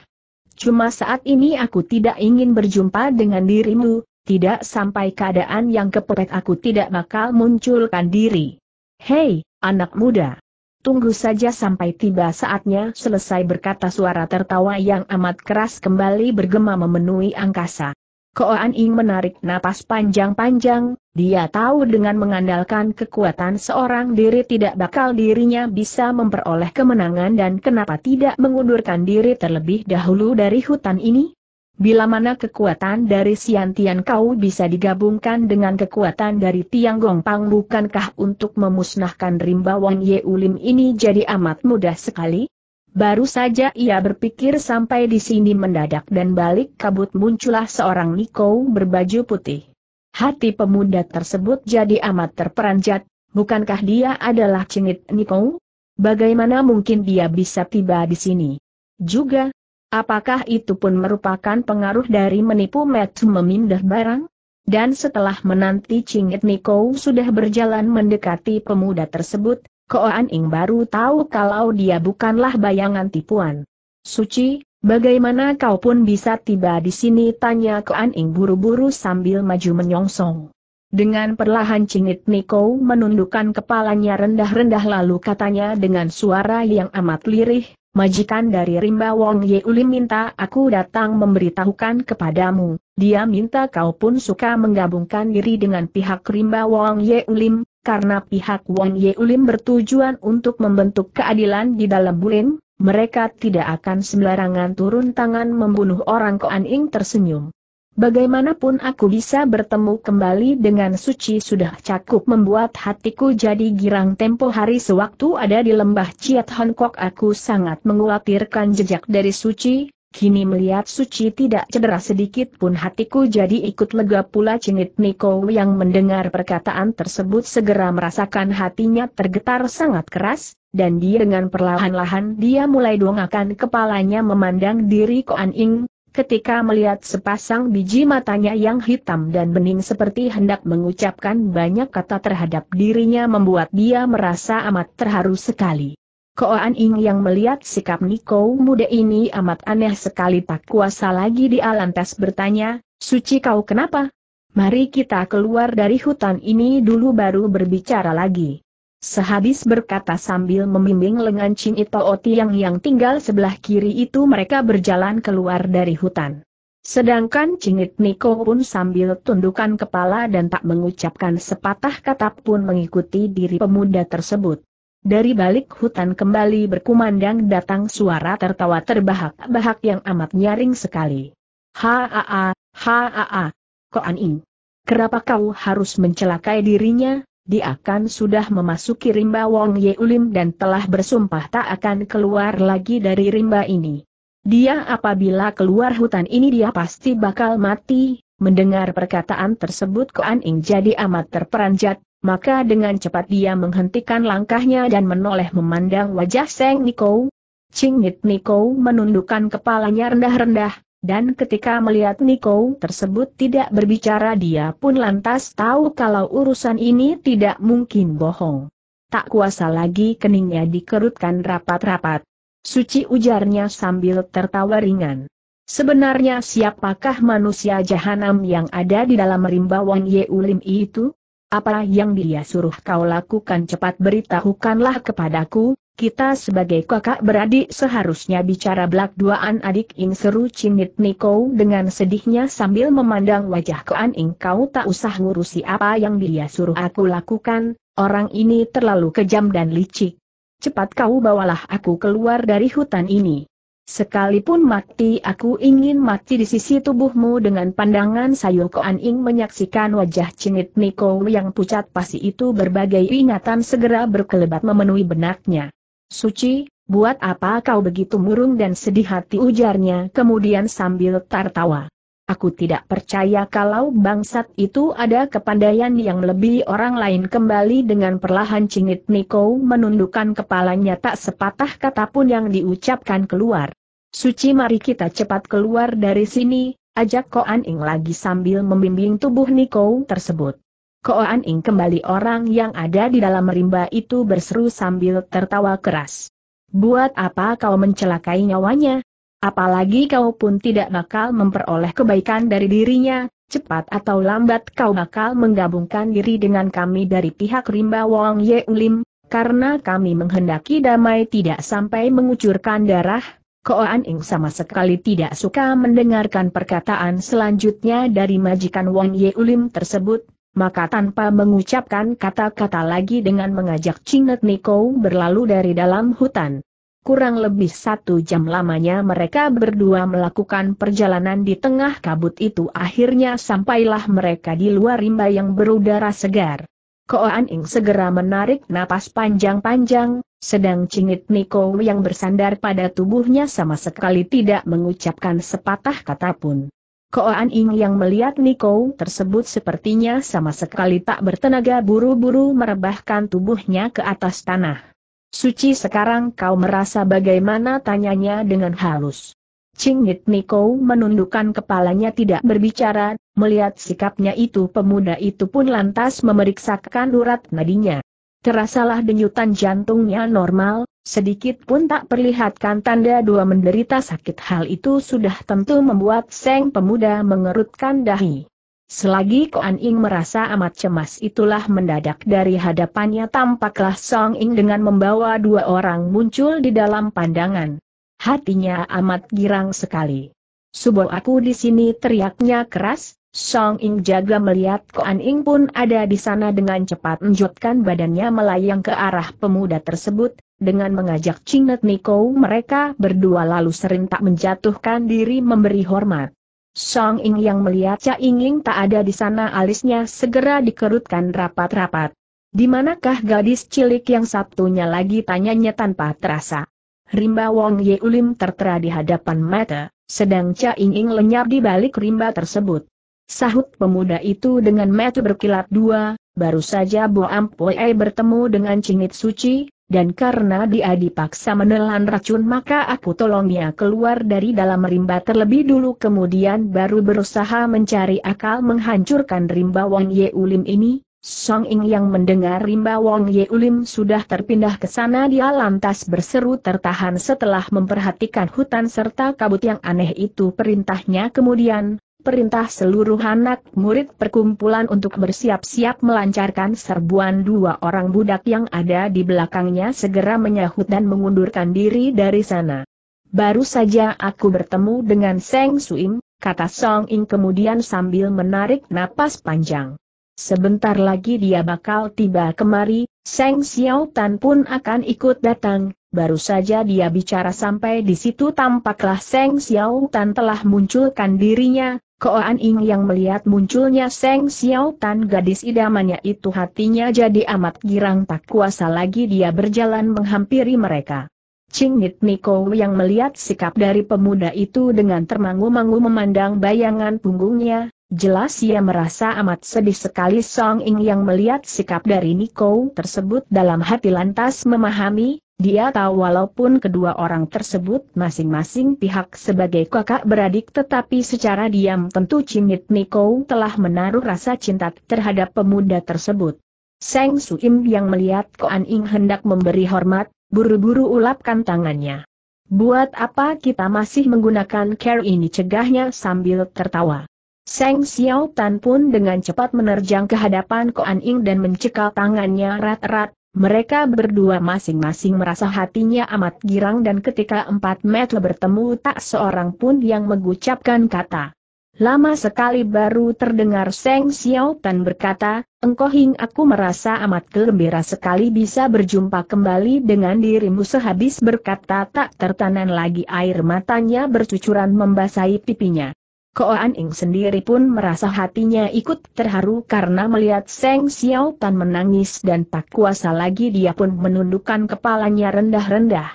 Cuma saat ini aku tidak ingin berjumpa dengan dirimu, tidak sampai keadaan yang kepepet aku tidak bakal munculkan diri. Hei, anak muda! Tunggu saja sampai tiba saatnya selesai berkata suara tertawa yang amat keras kembali bergema memenuhi angkasa. Koan Ing menarik napas panjang-panjang, dia tahu dengan mengandalkan kekuatan seorang diri tidak bakal dirinya bisa memperoleh kemenangan dan kenapa tidak mengundurkan diri terlebih dahulu dari hutan ini? Bila mana kekuatan dari Sian Tian Kau bisa digabungkan dengan kekuatan dari Tiang Gong Pang bukankah untuk memusnahkan rimba Wang Ye Ulim ini jadi amat mudah sekali? Baru saja ia berpikir sampai di sini mendadak dan balik kabut muncullah seorang Niko berbaju putih. Hati pemuda tersebut jadi amat terperanjat, bukankah dia adalah cengit Niko? Bagaimana mungkin dia bisa tiba di sini? Juga, Apakah itu pun merupakan pengaruh dari menipu Matt memindah barang? Dan setelah menanti Cingit Niko sudah berjalan mendekati pemuda tersebut, Koan Ing baru tahu kalau dia bukanlah bayangan tipuan. Suci, bagaimana kau pun bisa tiba di sini? Tanya Koan Ing buru-buru sambil maju menyongsong. Dengan perlahan Cingit Niko menundukkan kepalanya rendah-rendah lalu katanya dengan suara yang amat lirih, majikan dari Rimba Wong Ye Ulim minta aku datang memberitahukan kepadamu. Dia minta kau pun suka menggabungkan diri dengan pihak Rimba Wong Ye Yeulim, karena pihak Wong Ye Yeulim bertujuan untuk membentuk keadilan di dalam Bulim, mereka tidak akan sembarangan turun tangan membunuh orang Koan Ing tersenyum. Bagaimanapun aku bisa bertemu kembali dengan Suci sudah cakup membuat hatiku jadi girang tempo hari sewaktu ada di lembah Ciat Hongkok aku sangat mengkhawatirkan jejak dari Suci, kini melihat Suci tidak cedera sedikit pun hatiku jadi ikut lega pula cengit Niko yang mendengar perkataan tersebut segera merasakan hatinya tergetar sangat keras, dan dia dengan perlahan-lahan dia mulai dongakan kepalanya memandang diri Koan Ing, ketika melihat sepasang biji matanya yang hitam dan bening seperti hendak mengucapkan banyak kata terhadap dirinya membuat dia merasa amat terharu sekali. Koan Ing yang melihat sikap Niko muda ini amat aneh sekali tak kuasa lagi di Alantas bertanya, Suci kau kenapa? Mari kita keluar dari hutan ini dulu baru berbicara lagi. Sehabis berkata sambil membimbing lengan Cing Ito Oti yang tinggal sebelah kiri itu mereka berjalan keluar dari hutan. Sedangkan Cingit Niko pun sambil tundukan kepala dan tak mengucapkan sepatah kata pun mengikuti diri pemuda tersebut. Dari balik hutan kembali berkumandang datang suara tertawa terbahak-bahak yang amat nyaring sekali. Haa, haa, haa, koan ing. Kenapa kau harus mencelakai dirinya? dia akan sudah memasuki rimba Wong Ye Ulim dan telah bersumpah tak akan keluar lagi dari rimba ini. Dia apabila keluar hutan ini dia pasti bakal mati, mendengar perkataan tersebut Koan Ing jadi amat terperanjat, maka dengan cepat dia menghentikan langkahnya dan menoleh memandang wajah Seng Niko. Nit Niko menundukkan kepalanya rendah-rendah, dan ketika melihat Niko tersebut tidak berbicara dia pun lantas tahu kalau urusan ini tidak mungkin bohong. Tak kuasa lagi keningnya dikerutkan rapat-rapat. Suci ujarnya sambil tertawa ringan. Sebenarnya siapakah manusia jahanam yang ada di dalam rimbawan Yeulim itu? Apa yang dia suruh kau lakukan cepat beritahukanlah kepadaku, kita sebagai kakak beradik seharusnya bicara belak duaan adik Ing seru Cinit Niko dengan sedihnya sambil memandang wajah An Ing kau tak usah ngurusi apa yang dia suruh aku lakukan, orang ini terlalu kejam dan licik. Cepat kau bawalah aku keluar dari hutan ini. Sekalipun mati aku ingin mati di sisi tubuhmu dengan pandangan sayu Koan Ing menyaksikan wajah Cinit Niko yang pucat Pasti itu berbagai ingatan segera berkelebat memenuhi benaknya. Suci, buat apa kau begitu murung dan sedih hati ujarnya kemudian sambil tertawa. Aku tidak percaya kalau bangsat itu ada kepandaian yang lebih orang lain kembali dengan perlahan cingit Niko menundukkan kepalanya tak sepatah kata pun yang diucapkan keluar. Suci mari kita cepat keluar dari sini, ajak Koan Ing lagi sambil membimbing tubuh Niko tersebut. Koan Ing kembali orang yang ada di dalam rimba itu berseru sambil tertawa keras. Buat apa kau mencelakai nyawanya? Apalagi kau pun tidak bakal memperoleh kebaikan dari dirinya, cepat atau lambat kau bakal menggabungkan diri dengan kami dari pihak rimba Wong Ye Ulim, karena kami menghendaki damai tidak sampai mengucurkan darah, Koan Ing sama sekali tidak suka mendengarkan perkataan selanjutnya dari majikan Wong Ye Ulim tersebut, maka tanpa mengucapkan kata-kata lagi dengan mengajak Cingnet Niko berlalu dari dalam hutan. Kurang lebih satu jam lamanya mereka berdua melakukan perjalanan di tengah kabut itu akhirnya sampailah mereka di luar rimba yang berudara segar. Koan Ing segera menarik napas panjang-panjang, sedang Cingit Niko yang bersandar pada tubuhnya sama sekali tidak mengucapkan sepatah kata pun. Koan Ing yang melihat Niko tersebut sepertinya sama sekali tak bertenaga buru-buru merebahkan tubuhnya ke atas tanah. Suci sekarang kau merasa bagaimana tanyanya dengan halus. Cingit Niko menundukkan kepalanya tidak berbicara, melihat sikapnya itu pemuda itu pun lantas memeriksakan urat nadinya. Terasalah denyutan jantungnya normal, Sedikit pun tak perlihatkan tanda dua menderita sakit hal itu sudah tentu membuat Seng pemuda mengerutkan dahi. Selagi Koan Ing merasa amat cemas itulah mendadak dari hadapannya tampaklah Song Ing dengan membawa dua orang muncul di dalam pandangan. Hatinya amat girang sekali. Subuh aku di sini teriaknya keras, Song Ing jaga melihat Koan Ing pun ada di sana dengan cepat menjutkan badannya melayang ke arah pemuda tersebut, dengan mengajak Cingnet Niko mereka berdua lalu serentak menjatuhkan diri memberi hormat. Song Ing yang melihat Cha Ing Ing tak ada di sana alisnya segera dikerutkan rapat-rapat. Di manakah gadis cilik yang satunya lagi tanyanya tanpa terasa. Rimba Wong Ye Ulim tertera di hadapan mata, sedang Cha Ing Ing lenyap di balik rimba tersebut. Sahut pemuda itu dengan mata berkilat dua, baru saja Bo Ampue bertemu dengan cingit suci, dan karena dia dipaksa menelan racun maka aku tolongnya keluar dari dalam rimba terlebih dulu kemudian baru berusaha mencari akal menghancurkan rimba Wong Ye Ulim ini, Song Ing yang mendengar rimba Wong Ye Ulim sudah terpindah ke sana dia lantas berseru tertahan setelah memperhatikan hutan serta kabut yang aneh itu perintahnya kemudian, perintah seluruh anak murid perkumpulan untuk bersiap-siap melancarkan serbuan dua orang budak yang ada di belakangnya segera menyahut dan mengundurkan diri dari sana. Baru saja aku bertemu dengan Seng Suim, kata Song Ing kemudian sambil menarik napas panjang. Sebentar lagi dia bakal tiba kemari, Seng Xiao Tan pun akan ikut datang, Baru saja dia bicara sampai di situ tampaklah Seng Xiao Tan telah munculkan dirinya, Koan Ing yang melihat munculnya Seng Xiao Tan gadis idamannya itu hatinya jadi amat girang tak kuasa lagi dia berjalan menghampiri mereka. Ching Nit Niko yang melihat sikap dari pemuda itu dengan termangu-mangu memandang bayangan punggungnya, Jelas ia merasa amat sedih sekali Song Ing yang melihat sikap dari Niko tersebut dalam hati lantas memahami, dia tahu walaupun kedua orang tersebut masing-masing pihak sebagai kakak beradik tetapi secara diam tentu Cimit Niko telah menaruh rasa cinta terhadap pemuda tersebut. Seng Suim yang melihat Koan Ing hendak memberi hormat, buru-buru ulapkan tangannya. Buat apa kita masih menggunakan care ini cegahnya sambil tertawa. Seng Xiao Tan pun dengan cepat menerjang ke hadapan Koan Ing dan mencekal tangannya rat-rat, mereka berdua masing-masing merasa hatinya amat girang dan ketika empat metel bertemu tak seorang pun yang mengucapkan kata. Lama sekali baru terdengar Seng Xiao Tan berkata, Engkau Hing aku merasa amat gembira sekali bisa berjumpa kembali dengan dirimu sehabis berkata tak tertanan lagi air matanya bercucuran membasahi pipinya. Koan Ing sendiri pun merasa hatinya ikut terharu karena melihat Seng Xiao Tan menangis dan tak kuasa lagi dia pun menundukkan kepalanya rendah-rendah.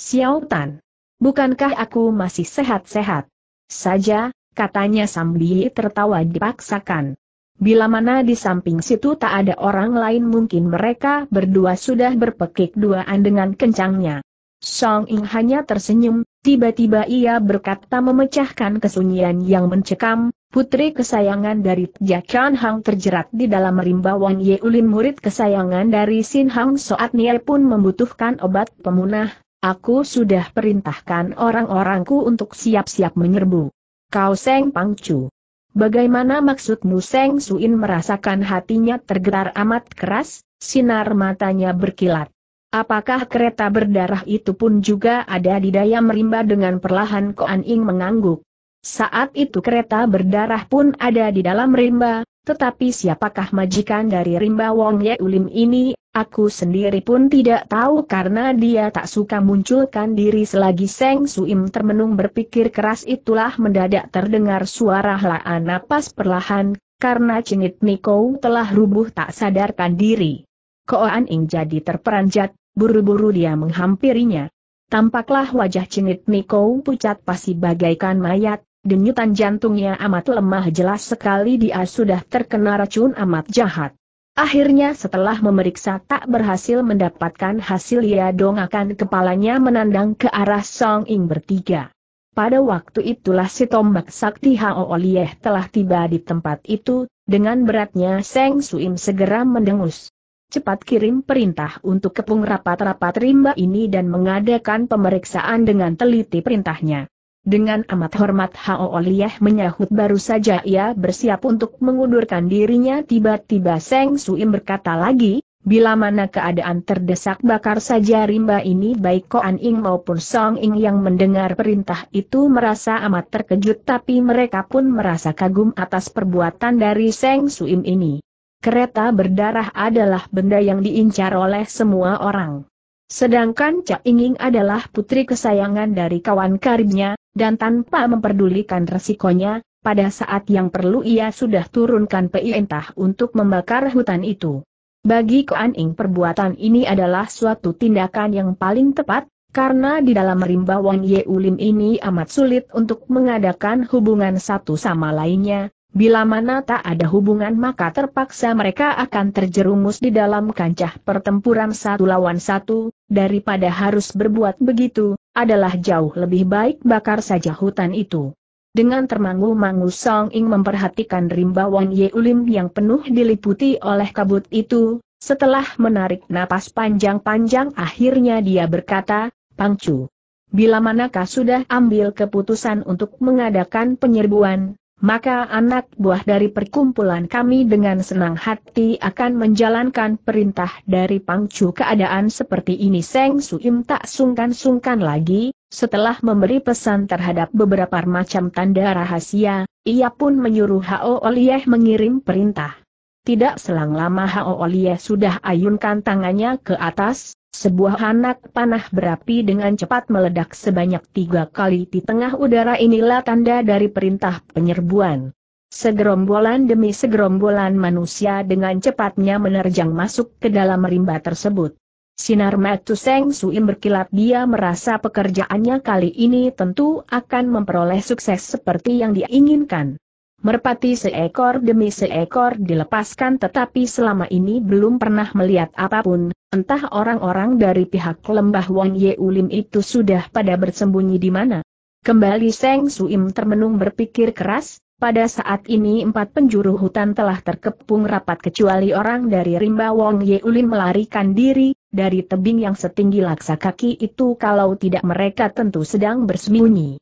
Xiao Tan, bukankah aku masih sehat-sehat? Saja, katanya sambil tertawa dipaksakan. Bila mana di samping situ tak ada orang lain mungkin mereka berdua sudah berpekik duaan dengan kencangnya. Song Ing hanya tersenyum, tiba-tiba ia berkata memecahkan kesunyian yang mencekam, putri kesayangan dari Tia Chan Hang terjerat di dalam rimba Wan Ye Ulin murid kesayangan dari Sin Hang Soat Nia pun membutuhkan obat pemunah, aku sudah perintahkan orang-orangku untuk siap-siap menyerbu. Kau Seng Pangcu. Bagaimana maksudmu Seng Suin merasakan hatinya tergetar amat keras, sinar matanya berkilat. Apakah kereta berdarah itu pun juga ada di daya merimba dengan perlahan Koan Ing mengangguk. Saat itu kereta berdarah pun ada di dalam rimba, tetapi siapakah majikan dari rimba Wong Ye Ulim ini, aku sendiri pun tidak tahu karena dia tak suka munculkan diri selagi Seng Suim termenung berpikir keras itulah mendadak terdengar suara helaan napas perlahan, karena cengit Niko telah rubuh tak sadarkan diri. Koan Ing jadi terperanjat, buru-buru dia menghampirinya. Tampaklah wajah Cinit Miko pucat pasti bagaikan mayat, denyutan jantungnya amat lemah jelas sekali dia sudah terkena racun amat jahat. Akhirnya setelah memeriksa tak berhasil mendapatkan hasil ia dongakan kepalanya menandang ke arah Song Ing bertiga. Pada waktu itulah si tombak sakti Hao Olieh telah tiba di tempat itu, dengan beratnya Seng Suim segera mendengus cepat kirim perintah untuk kepung rapat-rapat rimba ini dan mengadakan pemeriksaan dengan teliti perintahnya. Dengan amat hormat Hao Oliah menyahut baru saja ia bersiap untuk mengundurkan dirinya tiba-tiba Seng Suim berkata lagi, bila mana keadaan terdesak bakar saja rimba ini baik Ko An Ing maupun Song Ing yang mendengar perintah itu merasa amat terkejut tapi mereka pun merasa kagum atas perbuatan dari Seng Suim ini kereta berdarah adalah benda yang diincar oleh semua orang. Sedangkan Cak Inging adalah putri kesayangan dari kawan karibnya, dan tanpa memperdulikan resikonya, pada saat yang perlu ia sudah turunkan perintah untuk membakar hutan itu. Bagi Koan Ing perbuatan ini adalah suatu tindakan yang paling tepat, karena di dalam rimba Wang Ye Ulim ini amat sulit untuk mengadakan hubungan satu sama lainnya, Bila mana tak ada hubungan maka terpaksa mereka akan terjerumus di dalam kancah pertempuran satu lawan satu, daripada harus berbuat begitu, adalah jauh lebih baik bakar saja hutan itu. Dengan termangu-mangu Song Ing memperhatikan rimbauan Ye Ulim yang penuh diliputi oleh kabut itu, setelah menarik napas panjang-panjang akhirnya dia berkata, Pangcu, bila manakah sudah ambil keputusan untuk mengadakan penyerbuan, maka anak buah dari perkumpulan kami dengan senang hati akan menjalankan perintah dari Pangcu keadaan seperti ini Seng Suim tak sungkan-sungkan lagi, setelah memberi pesan terhadap beberapa macam tanda rahasia, ia pun menyuruh Hao Olieh mengirim perintah. Tidak selang lama Hao Olieh sudah ayunkan tangannya ke atas, sebuah anak panah berapi dengan cepat meledak sebanyak tiga kali di tengah udara inilah tanda dari perintah penyerbuan. Segerombolan demi segerombolan manusia dengan cepatnya menerjang masuk ke dalam rimba tersebut. Sinar matu Seng Suim berkilat dia merasa pekerjaannya kali ini tentu akan memperoleh sukses seperti yang diinginkan. Merpati seekor demi seekor dilepaskan tetapi selama ini belum pernah melihat apapun, entah orang-orang dari pihak lembah Wang Ulim itu sudah pada bersembunyi di mana. Kembali Seng Suim termenung berpikir keras, pada saat ini empat penjuru hutan telah terkepung rapat kecuali orang dari rimba Wong Ye Ulim melarikan diri, dari tebing yang setinggi laksa kaki itu kalau tidak mereka tentu sedang bersembunyi.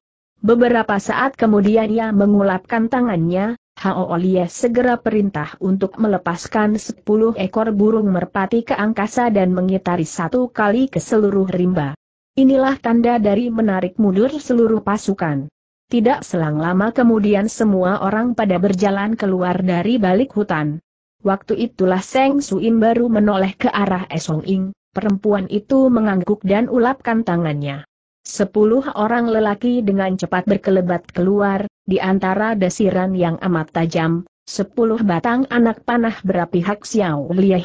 Beberapa saat kemudian ia mengulapkan tangannya, Hao Olie segera perintah untuk melepaskan sepuluh ekor burung merpati ke angkasa dan mengitari satu kali ke seluruh rimba. Inilah tanda dari menarik mundur seluruh pasukan. Tidak selang lama kemudian semua orang pada berjalan keluar dari balik hutan. Waktu itulah Seng Suin baru menoleh ke arah Esong Ing, perempuan itu mengangguk dan ulapkan tangannya. Sepuluh orang lelaki dengan cepat berkelebat keluar, di antara desiran yang amat tajam, sepuluh batang anak panah berapi Hak Xiao Lia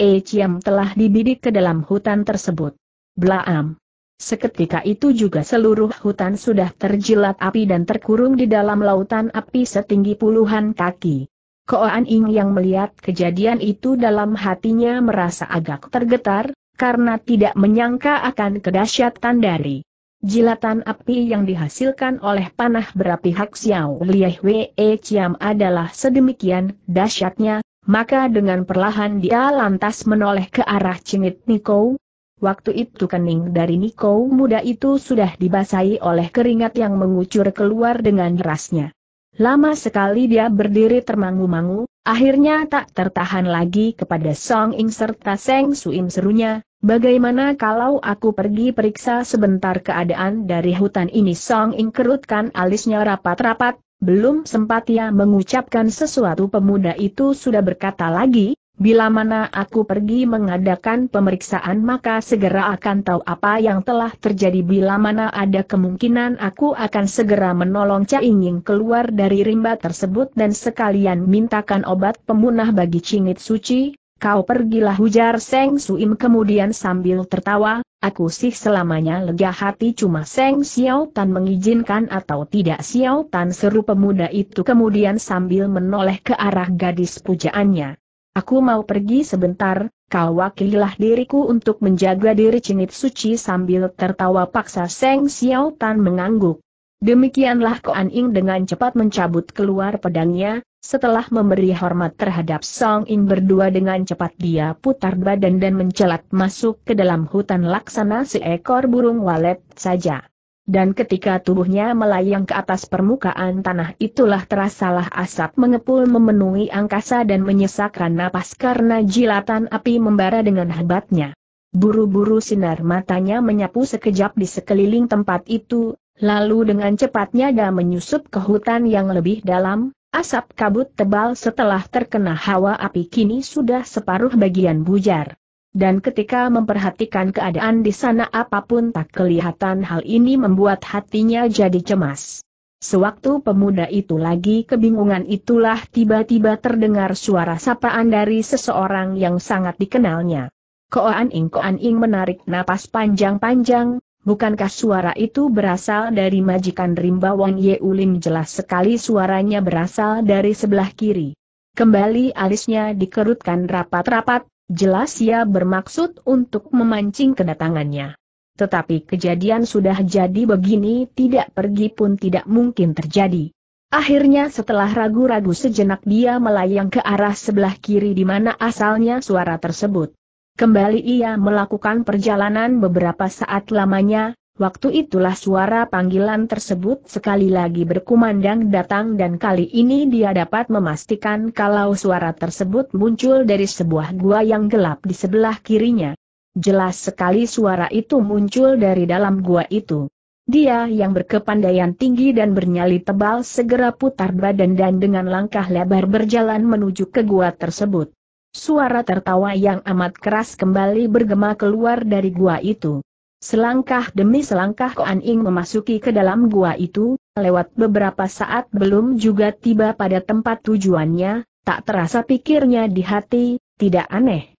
e Chiam telah dibidik ke dalam hutan tersebut. Blaam. Seketika itu juga seluruh hutan sudah terjilat api dan terkurung di dalam lautan api setinggi puluhan kaki. Koan Ing yang melihat kejadian itu dalam hatinya merasa agak tergetar, karena tidak menyangka akan kedahsyatan dari Jilatan api yang dihasilkan oleh panah berapi Hak Xiao Lieh Wee Chiam adalah sedemikian dahsyatnya, maka dengan perlahan dia lantas menoleh ke arah cingit Niko. Waktu itu kening dari Niko muda itu sudah dibasahi oleh keringat yang mengucur keluar dengan derasnya. Lama sekali dia berdiri termangu-mangu, akhirnya tak tertahan lagi kepada Song Ing serta Seng Suim serunya, Bagaimana kalau aku pergi periksa sebentar keadaan dari hutan ini? Song Ing kerutkan alisnya rapat-rapat, belum sempat ia mengucapkan sesuatu pemuda itu sudah berkata lagi, bila mana aku pergi mengadakan pemeriksaan maka segera akan tahu apa yang telah terjadi bila mana ada kemungkinan aku akan segera menolong Ying keluar dari rimba tersebut dan sekalian mintakan obat pemunah bagi cingit suci, Kau pergilah hujar, Seng Suim kemudian sambil tertawa, aku sih selamanya lega hati cuma Seng Xiao Tan mengizinkan atau tidak Xiao Tan seru pemuda itu kemudian sambil menoleh ke arah gadis pujaannya. Aku mau pergi sebentar, kau wakililah diriku untuk menjaga diri cinit suci sambil tertawa paksa Seng Xiao Tan mengangguk. Demikianlah Koan Ing dengan cepat mencabut keluar pedangnya, setelah memberi hormat terhadap Song In berdua dengan cepat dia putar badan dan mencelat masuk ke dalam hutan laksana seekor burung walet saja. Dan ketika tubuhnya melayang ke atas permukaan tanah itulah terasalah asap mengepul memenuhi angkasa dan menyesakkan napas karena jilatan api membara dengan hebatnya. Buru-buru sinar matanya menyapu sekejap di sekeliling tempat itu, lalu dengan cepatnya dia menyusup ke hutan yang lebih dalam, Asap kabut tebal setelah terkena hawa api kini sudah separuh bagian bujar. Dan ketika memperhatikan keadaan di sana apapun tak kelihatan hal ini membuat hatinya jadi cemas. Sewaktu pemuda itu lagi kebingungan itulah tiba-tiba terdengar suara sapaan dari seseorang yang sangat dikenalnya. Koan Ing Koan Ing menarik napas panjang-panjang, Bukankah suara itu berasal dari majikan Rimba Ye Yeulim jelas sekali suaranya berasal dari sebelah kiri. Kembali alisnya dikerutkan rapat-rapat, jelas ia bermaksud untuk memancing kedatangannya. Tetapi kejadian sudah jadi begini tidak pergi pun tidak mungkin terjadi. Akhirnya setelah ragu-ragu sejenak dia melayang ke arah sebelah kiri di mana asalnya suara tersebut. Kembali ia melakukan perjalanan beberapa saat lamanya, waktu itulah suara panggilan tersebut sekali lagi berkumandang datang dan kali ini dia dapat memastikan kalau suara tersebut muncul dari sebuah gua yang gelap di sebelah kirinya. Jelas sekali suara itu muncul dari dalam gua itu. Dia yang berkepandaian tinggi dan bernyali tebal segera putar badan dan dengan langkah lebar berjalan menuju ke gua tersebut. Suara tertawa yang amat keras kembali bergema keluar dari gua itu. Selangkah demi selangkah Koan Ing memasuki ke dalam gua itu, lewat beberapa saat belum juga tiba pada tempat tujuannya, tak terasa pikirnya di hati, tidak aneh.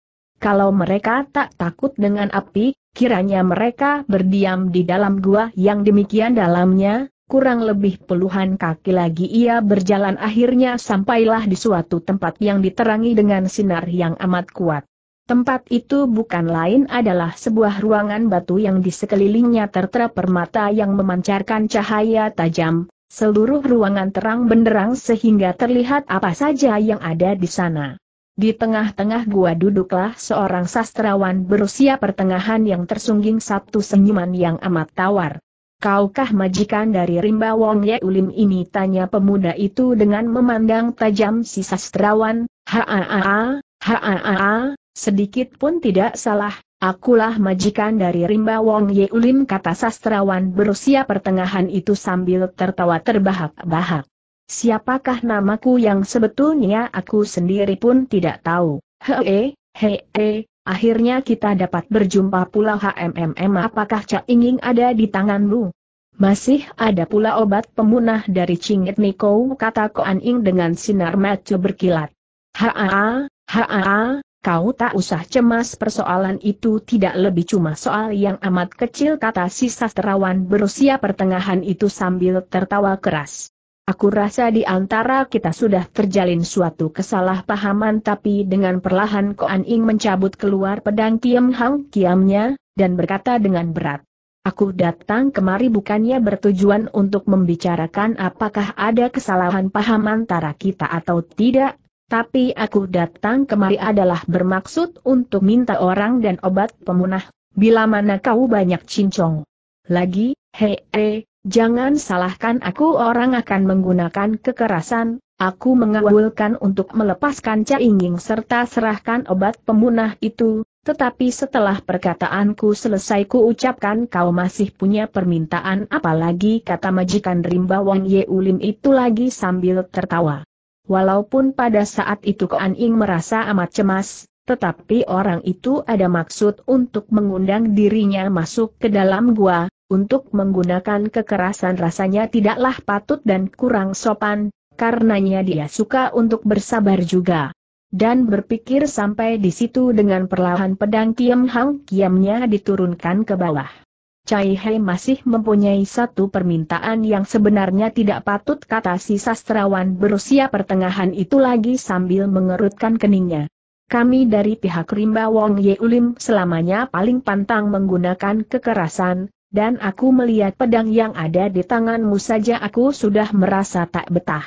Kalau mereka tak takut dengan api, kiranya mereka berdiam di dalam gua yang demikian dalamnya, Kurang lebih puluhan kaki lagi ia berjalan akhirnya sampailah di suatu tempat yang diterangi dengan sinar yang amat kuat. Tempat itu bukan lain adalah sebuah ruangan batu yang di sekelilingnya tertera permata yang memancarkan cahaya tajam, seluruh ruangan terang benderang sehingga terlihat apa saja yang ada di sana. Di tengah-tengah gua duduklah seorang sastrawan berusia pertengahan yang tersungging satu senyuman yang amat tawar. Kaukah majikan dari rimba Wong Ye Ulim ini? Tanya pemuda itu dengan memandang tajam si sastrawan, haa, haa, sedikit pun tidak salah, Akulah majikan dari rimba Wong Ye Ulim kata sastrawan berusia pertengahan itu sambil tertawa terbahak-bahak. Siapakah namaku yang sebetulnya aku sendiri pun tidak tahu. Hee, hee, Akhirnya kita dapat berjumpa pula HMMM apakah Cak Inging ada di tanganmu? Masih ada pula obat pemunah dari Cingit Niko kata Koan Ing dengan sinar mata berkilat. Haa, haa, kau tak usah cemas persoalan itu tidak lebih cuma soal yang amat kecil kata si sastrawan berusia pertengahan itu sambil tertawa keras. Aku rasa di antara kita sudah terjalin suatu kesalahpahaman tapi dengan perlahan Koan Ing mencabut keluar pedang Kiam Hang Kiamnya, dan berkata dengan berat. Aku datang kemari bukannya bertujuan untuk membicarakan apakah ada kesalahan paham antara kita atau tidak, tapi aku datang kemari adalah bermaksud untuk minta orang dan obat pemunah, bila mana kau banyak cincong. Lagi, hei, he, Jangan salahkan aku orang akan menggunakan kekerasan, aku mengawulkan untuk melepaskan cainging serta serahkan obat pemunah itu, tetapi setelah perkataanku selesai ku ucapkan kau masih punya permintaan apalagi kata majikan rimba Wang Ulim itu lagi sambil tertawa. Walaupun pada saat itu Koan Ing merasa amat cemas, tetapi orang itu ada maksud untuk mengundang dirinya masuk ke dalam gua, untuk menggunakan kekerasan rasanya tidaklah patut dan kurang sopan, karenanya dia suka untuk bersabar juga. Dan berpikir sampai di situ dengan perlahan pedang Kiam Hang Kiamnya diturunkan ke bawah. Cai Hei masih mempunyai satu permintaan yang sebenarnya tidak patut kata si sastrawan berusia pertengahan itu lagi sambil mengerutkan keningnya. Kami dari pihak Rimba Wong Ye Ulim selamanya paling pantang menggunakan kekerasan, dan aku melihat pedang yang ada di tanganmu saja aku sudah merasa tak betah.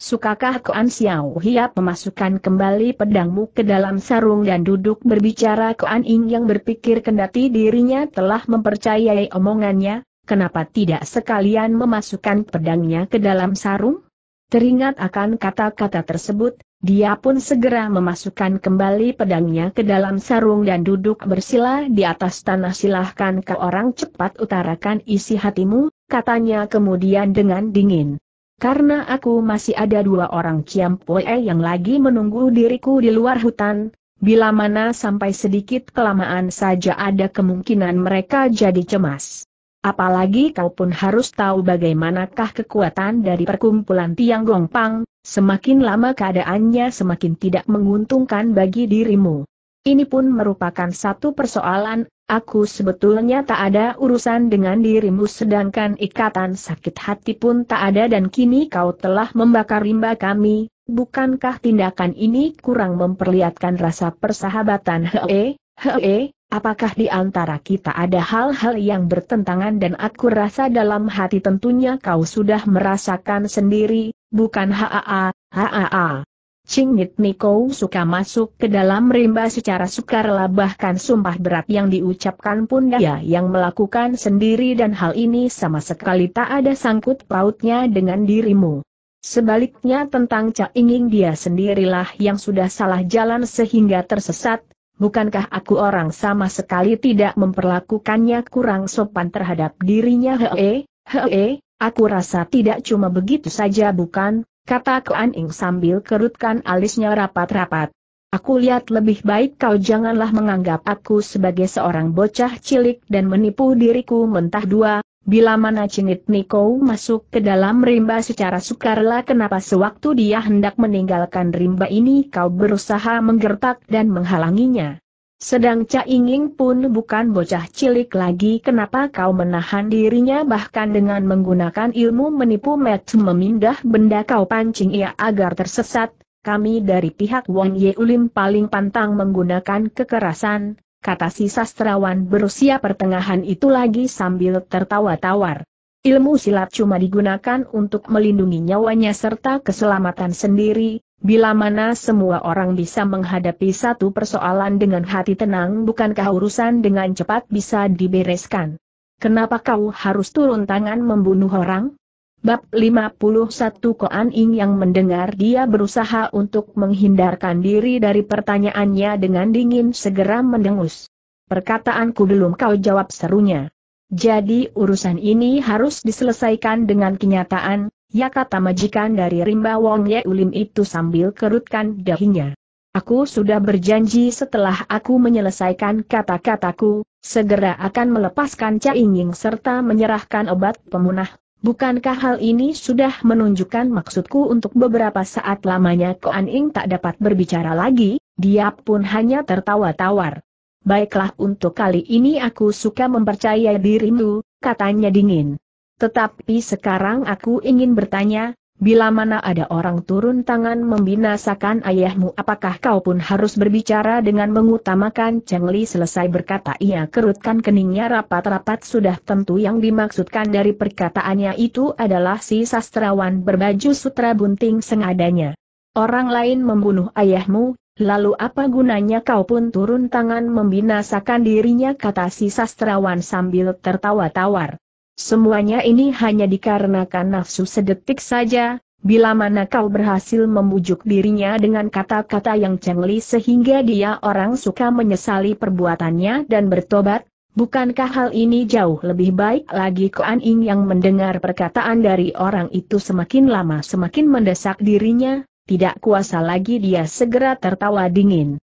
Sukakah Koan Xiao Hiap memasukkan kembali pedangmu ke dalam sarung dan duduk berbicara Koan Ing yang berpikir kendati dirinya telah mempercayai omongannya, kenapa tidak sekalian memasukkan pedangnya ke dalam sarung? Teringat akan kata-kata tersebut, dia pun segera memasukkan kembali pedangnya ke dalam sarung dan duduk bersila di atas tanah silahkan ke orang cepat utarakan isi hatimu, katanya kemudian dengan dingin. Karena aku masih ada dua orang Kiampoe yang lagi menunggu diriku di luar hutan, bila mana sampai sedikit kelamaan saja ada kemungkinan mereka jadi cemas. Apalagi kau pun harus tahu bagaimanakah kekuatan dari perkumpulan Tiang Gongpang, semakin lama keadaannya semakin tidak menguntungkan bagi dirimu. Ini pun merupakan satu persoalan, aku sebetulnya tak ada urusan dengan dirimu sedangkan ikatan sakit hati pun tak ada dan kini kau telah membakar rimba kami, bukankah tindakan ini kurang memperlihatkan rasa persahabatan hee, hee, Apakah di antara kita ada hal-hal yang bertentangan dan aku rasa dalam hati tentunya kau sudah merasakan sendiri, bukan haa, haa. Cingit Niko suka masuk ke dalam rimba secara sukarela bahkan sumpah berat yang diucapkan pun dia yang melakukan sendiri dan hal ini sama sekali tak ada sangkut pautnya dengan dirimu. Sebaliknya tentang Cak Inging dia sendirilah yang sudah salah jalan sehingga tersesat, bukankah aku orang sama sekali tidak memperlakukannya kurang sopan terhadap dirinya hee, hee, aku rasa tidak cuma begitu saja bukan, kata Kuan Ing sambil kerutkan alisnya rapat-rapat. Aku lihat lebih baik kau janganlah menganggap aku sebagai seorang bocah cilik dan menipu diriku mentah dua, Bila mana Cinit Niko masuk ke dalam rimba secara sukarela kenapa sewaktu dia hendak meninggalkan rimba ini kau berusaha menggertak dan menghalanginya. Sedang Ca Inging pun bukan bocah cilik lagi kenapa kau menahan dirinya bahkan dengan menggunakan ilmu menipu met memindah benda kau pancing ia agar tersesat, kami dari pihak Wang Ulim paling pantang menggunakan kekerasan, kata si sastrawan berusia pertengahan itu lagi sambil tertawa tawar. Ilmu silat cuma digunakan untuk melindungi nyawanya serta keselamatan sendiri, bila mana semua orang bisa menghadapi satu persoalan dengan hati tenang bukankah urusan dengan cepat bisa dibereskan. Kenapa kau harus turun tangan membunuh orang? Bab 51 Koan Ing yang mendengar dia berusaha untuk menghindarkan diri dari pertanyaannya dengan dingin segera mendengus. Perkataanku belum kau jawab serunya. Jadi urusan ini harus diselesaikan dengan kenyataan, ya kata majikan dari Rimba Wong Ye Ulim itu sambil kerutkan dahinya. Aku sudah berjanji setelah aku menyelesaikan kata-kataku, segera akan melepaskan Caing Ying serta menyerahkan obat pemunah Bukankah hal ini sudah menunjukkan maksudku untuk beberapa saat lamanya Koan Ing tak dapat berbicara lagi, dia pun hanya tertawa tawar. Baiklah untuk kali ini aku suka mempercayai dirimu, katanya dingin. Tetapi sekarang aku ingin bertanya, Bila mana ada orang turun tangan membinasakan ayahmu apakah kau pun harus berbicara dengan mengutamakan Cheng Li selesai berkata ia kerutkan keningnya rapat-rapat sudah tentu yang dimaksudkan dari perkataannya itu adalah si sastrawan berbaju sutra bunting sengadanya. Orang lain membunuh ayahmu, lalu apa gunanya kau pun turun tangan membinasakan dirinya kata si sastrawan sambil tertawa tawar. Semuanya ini hanya dikarenakan nafsu sedetik saja, bila mana kau berhasil membujuk dirinya dengan kata-kata yang cengli sehingga dia orang suka menyesali perbuatannya dan bertobat, bukankah hal ini jauh lebih baik lagi Kuan Ing yang mendengar perkataan dari orang itu semakin lama semakin mendesak dirinya, tidak kuasa lagi dia segera tertawa dingin.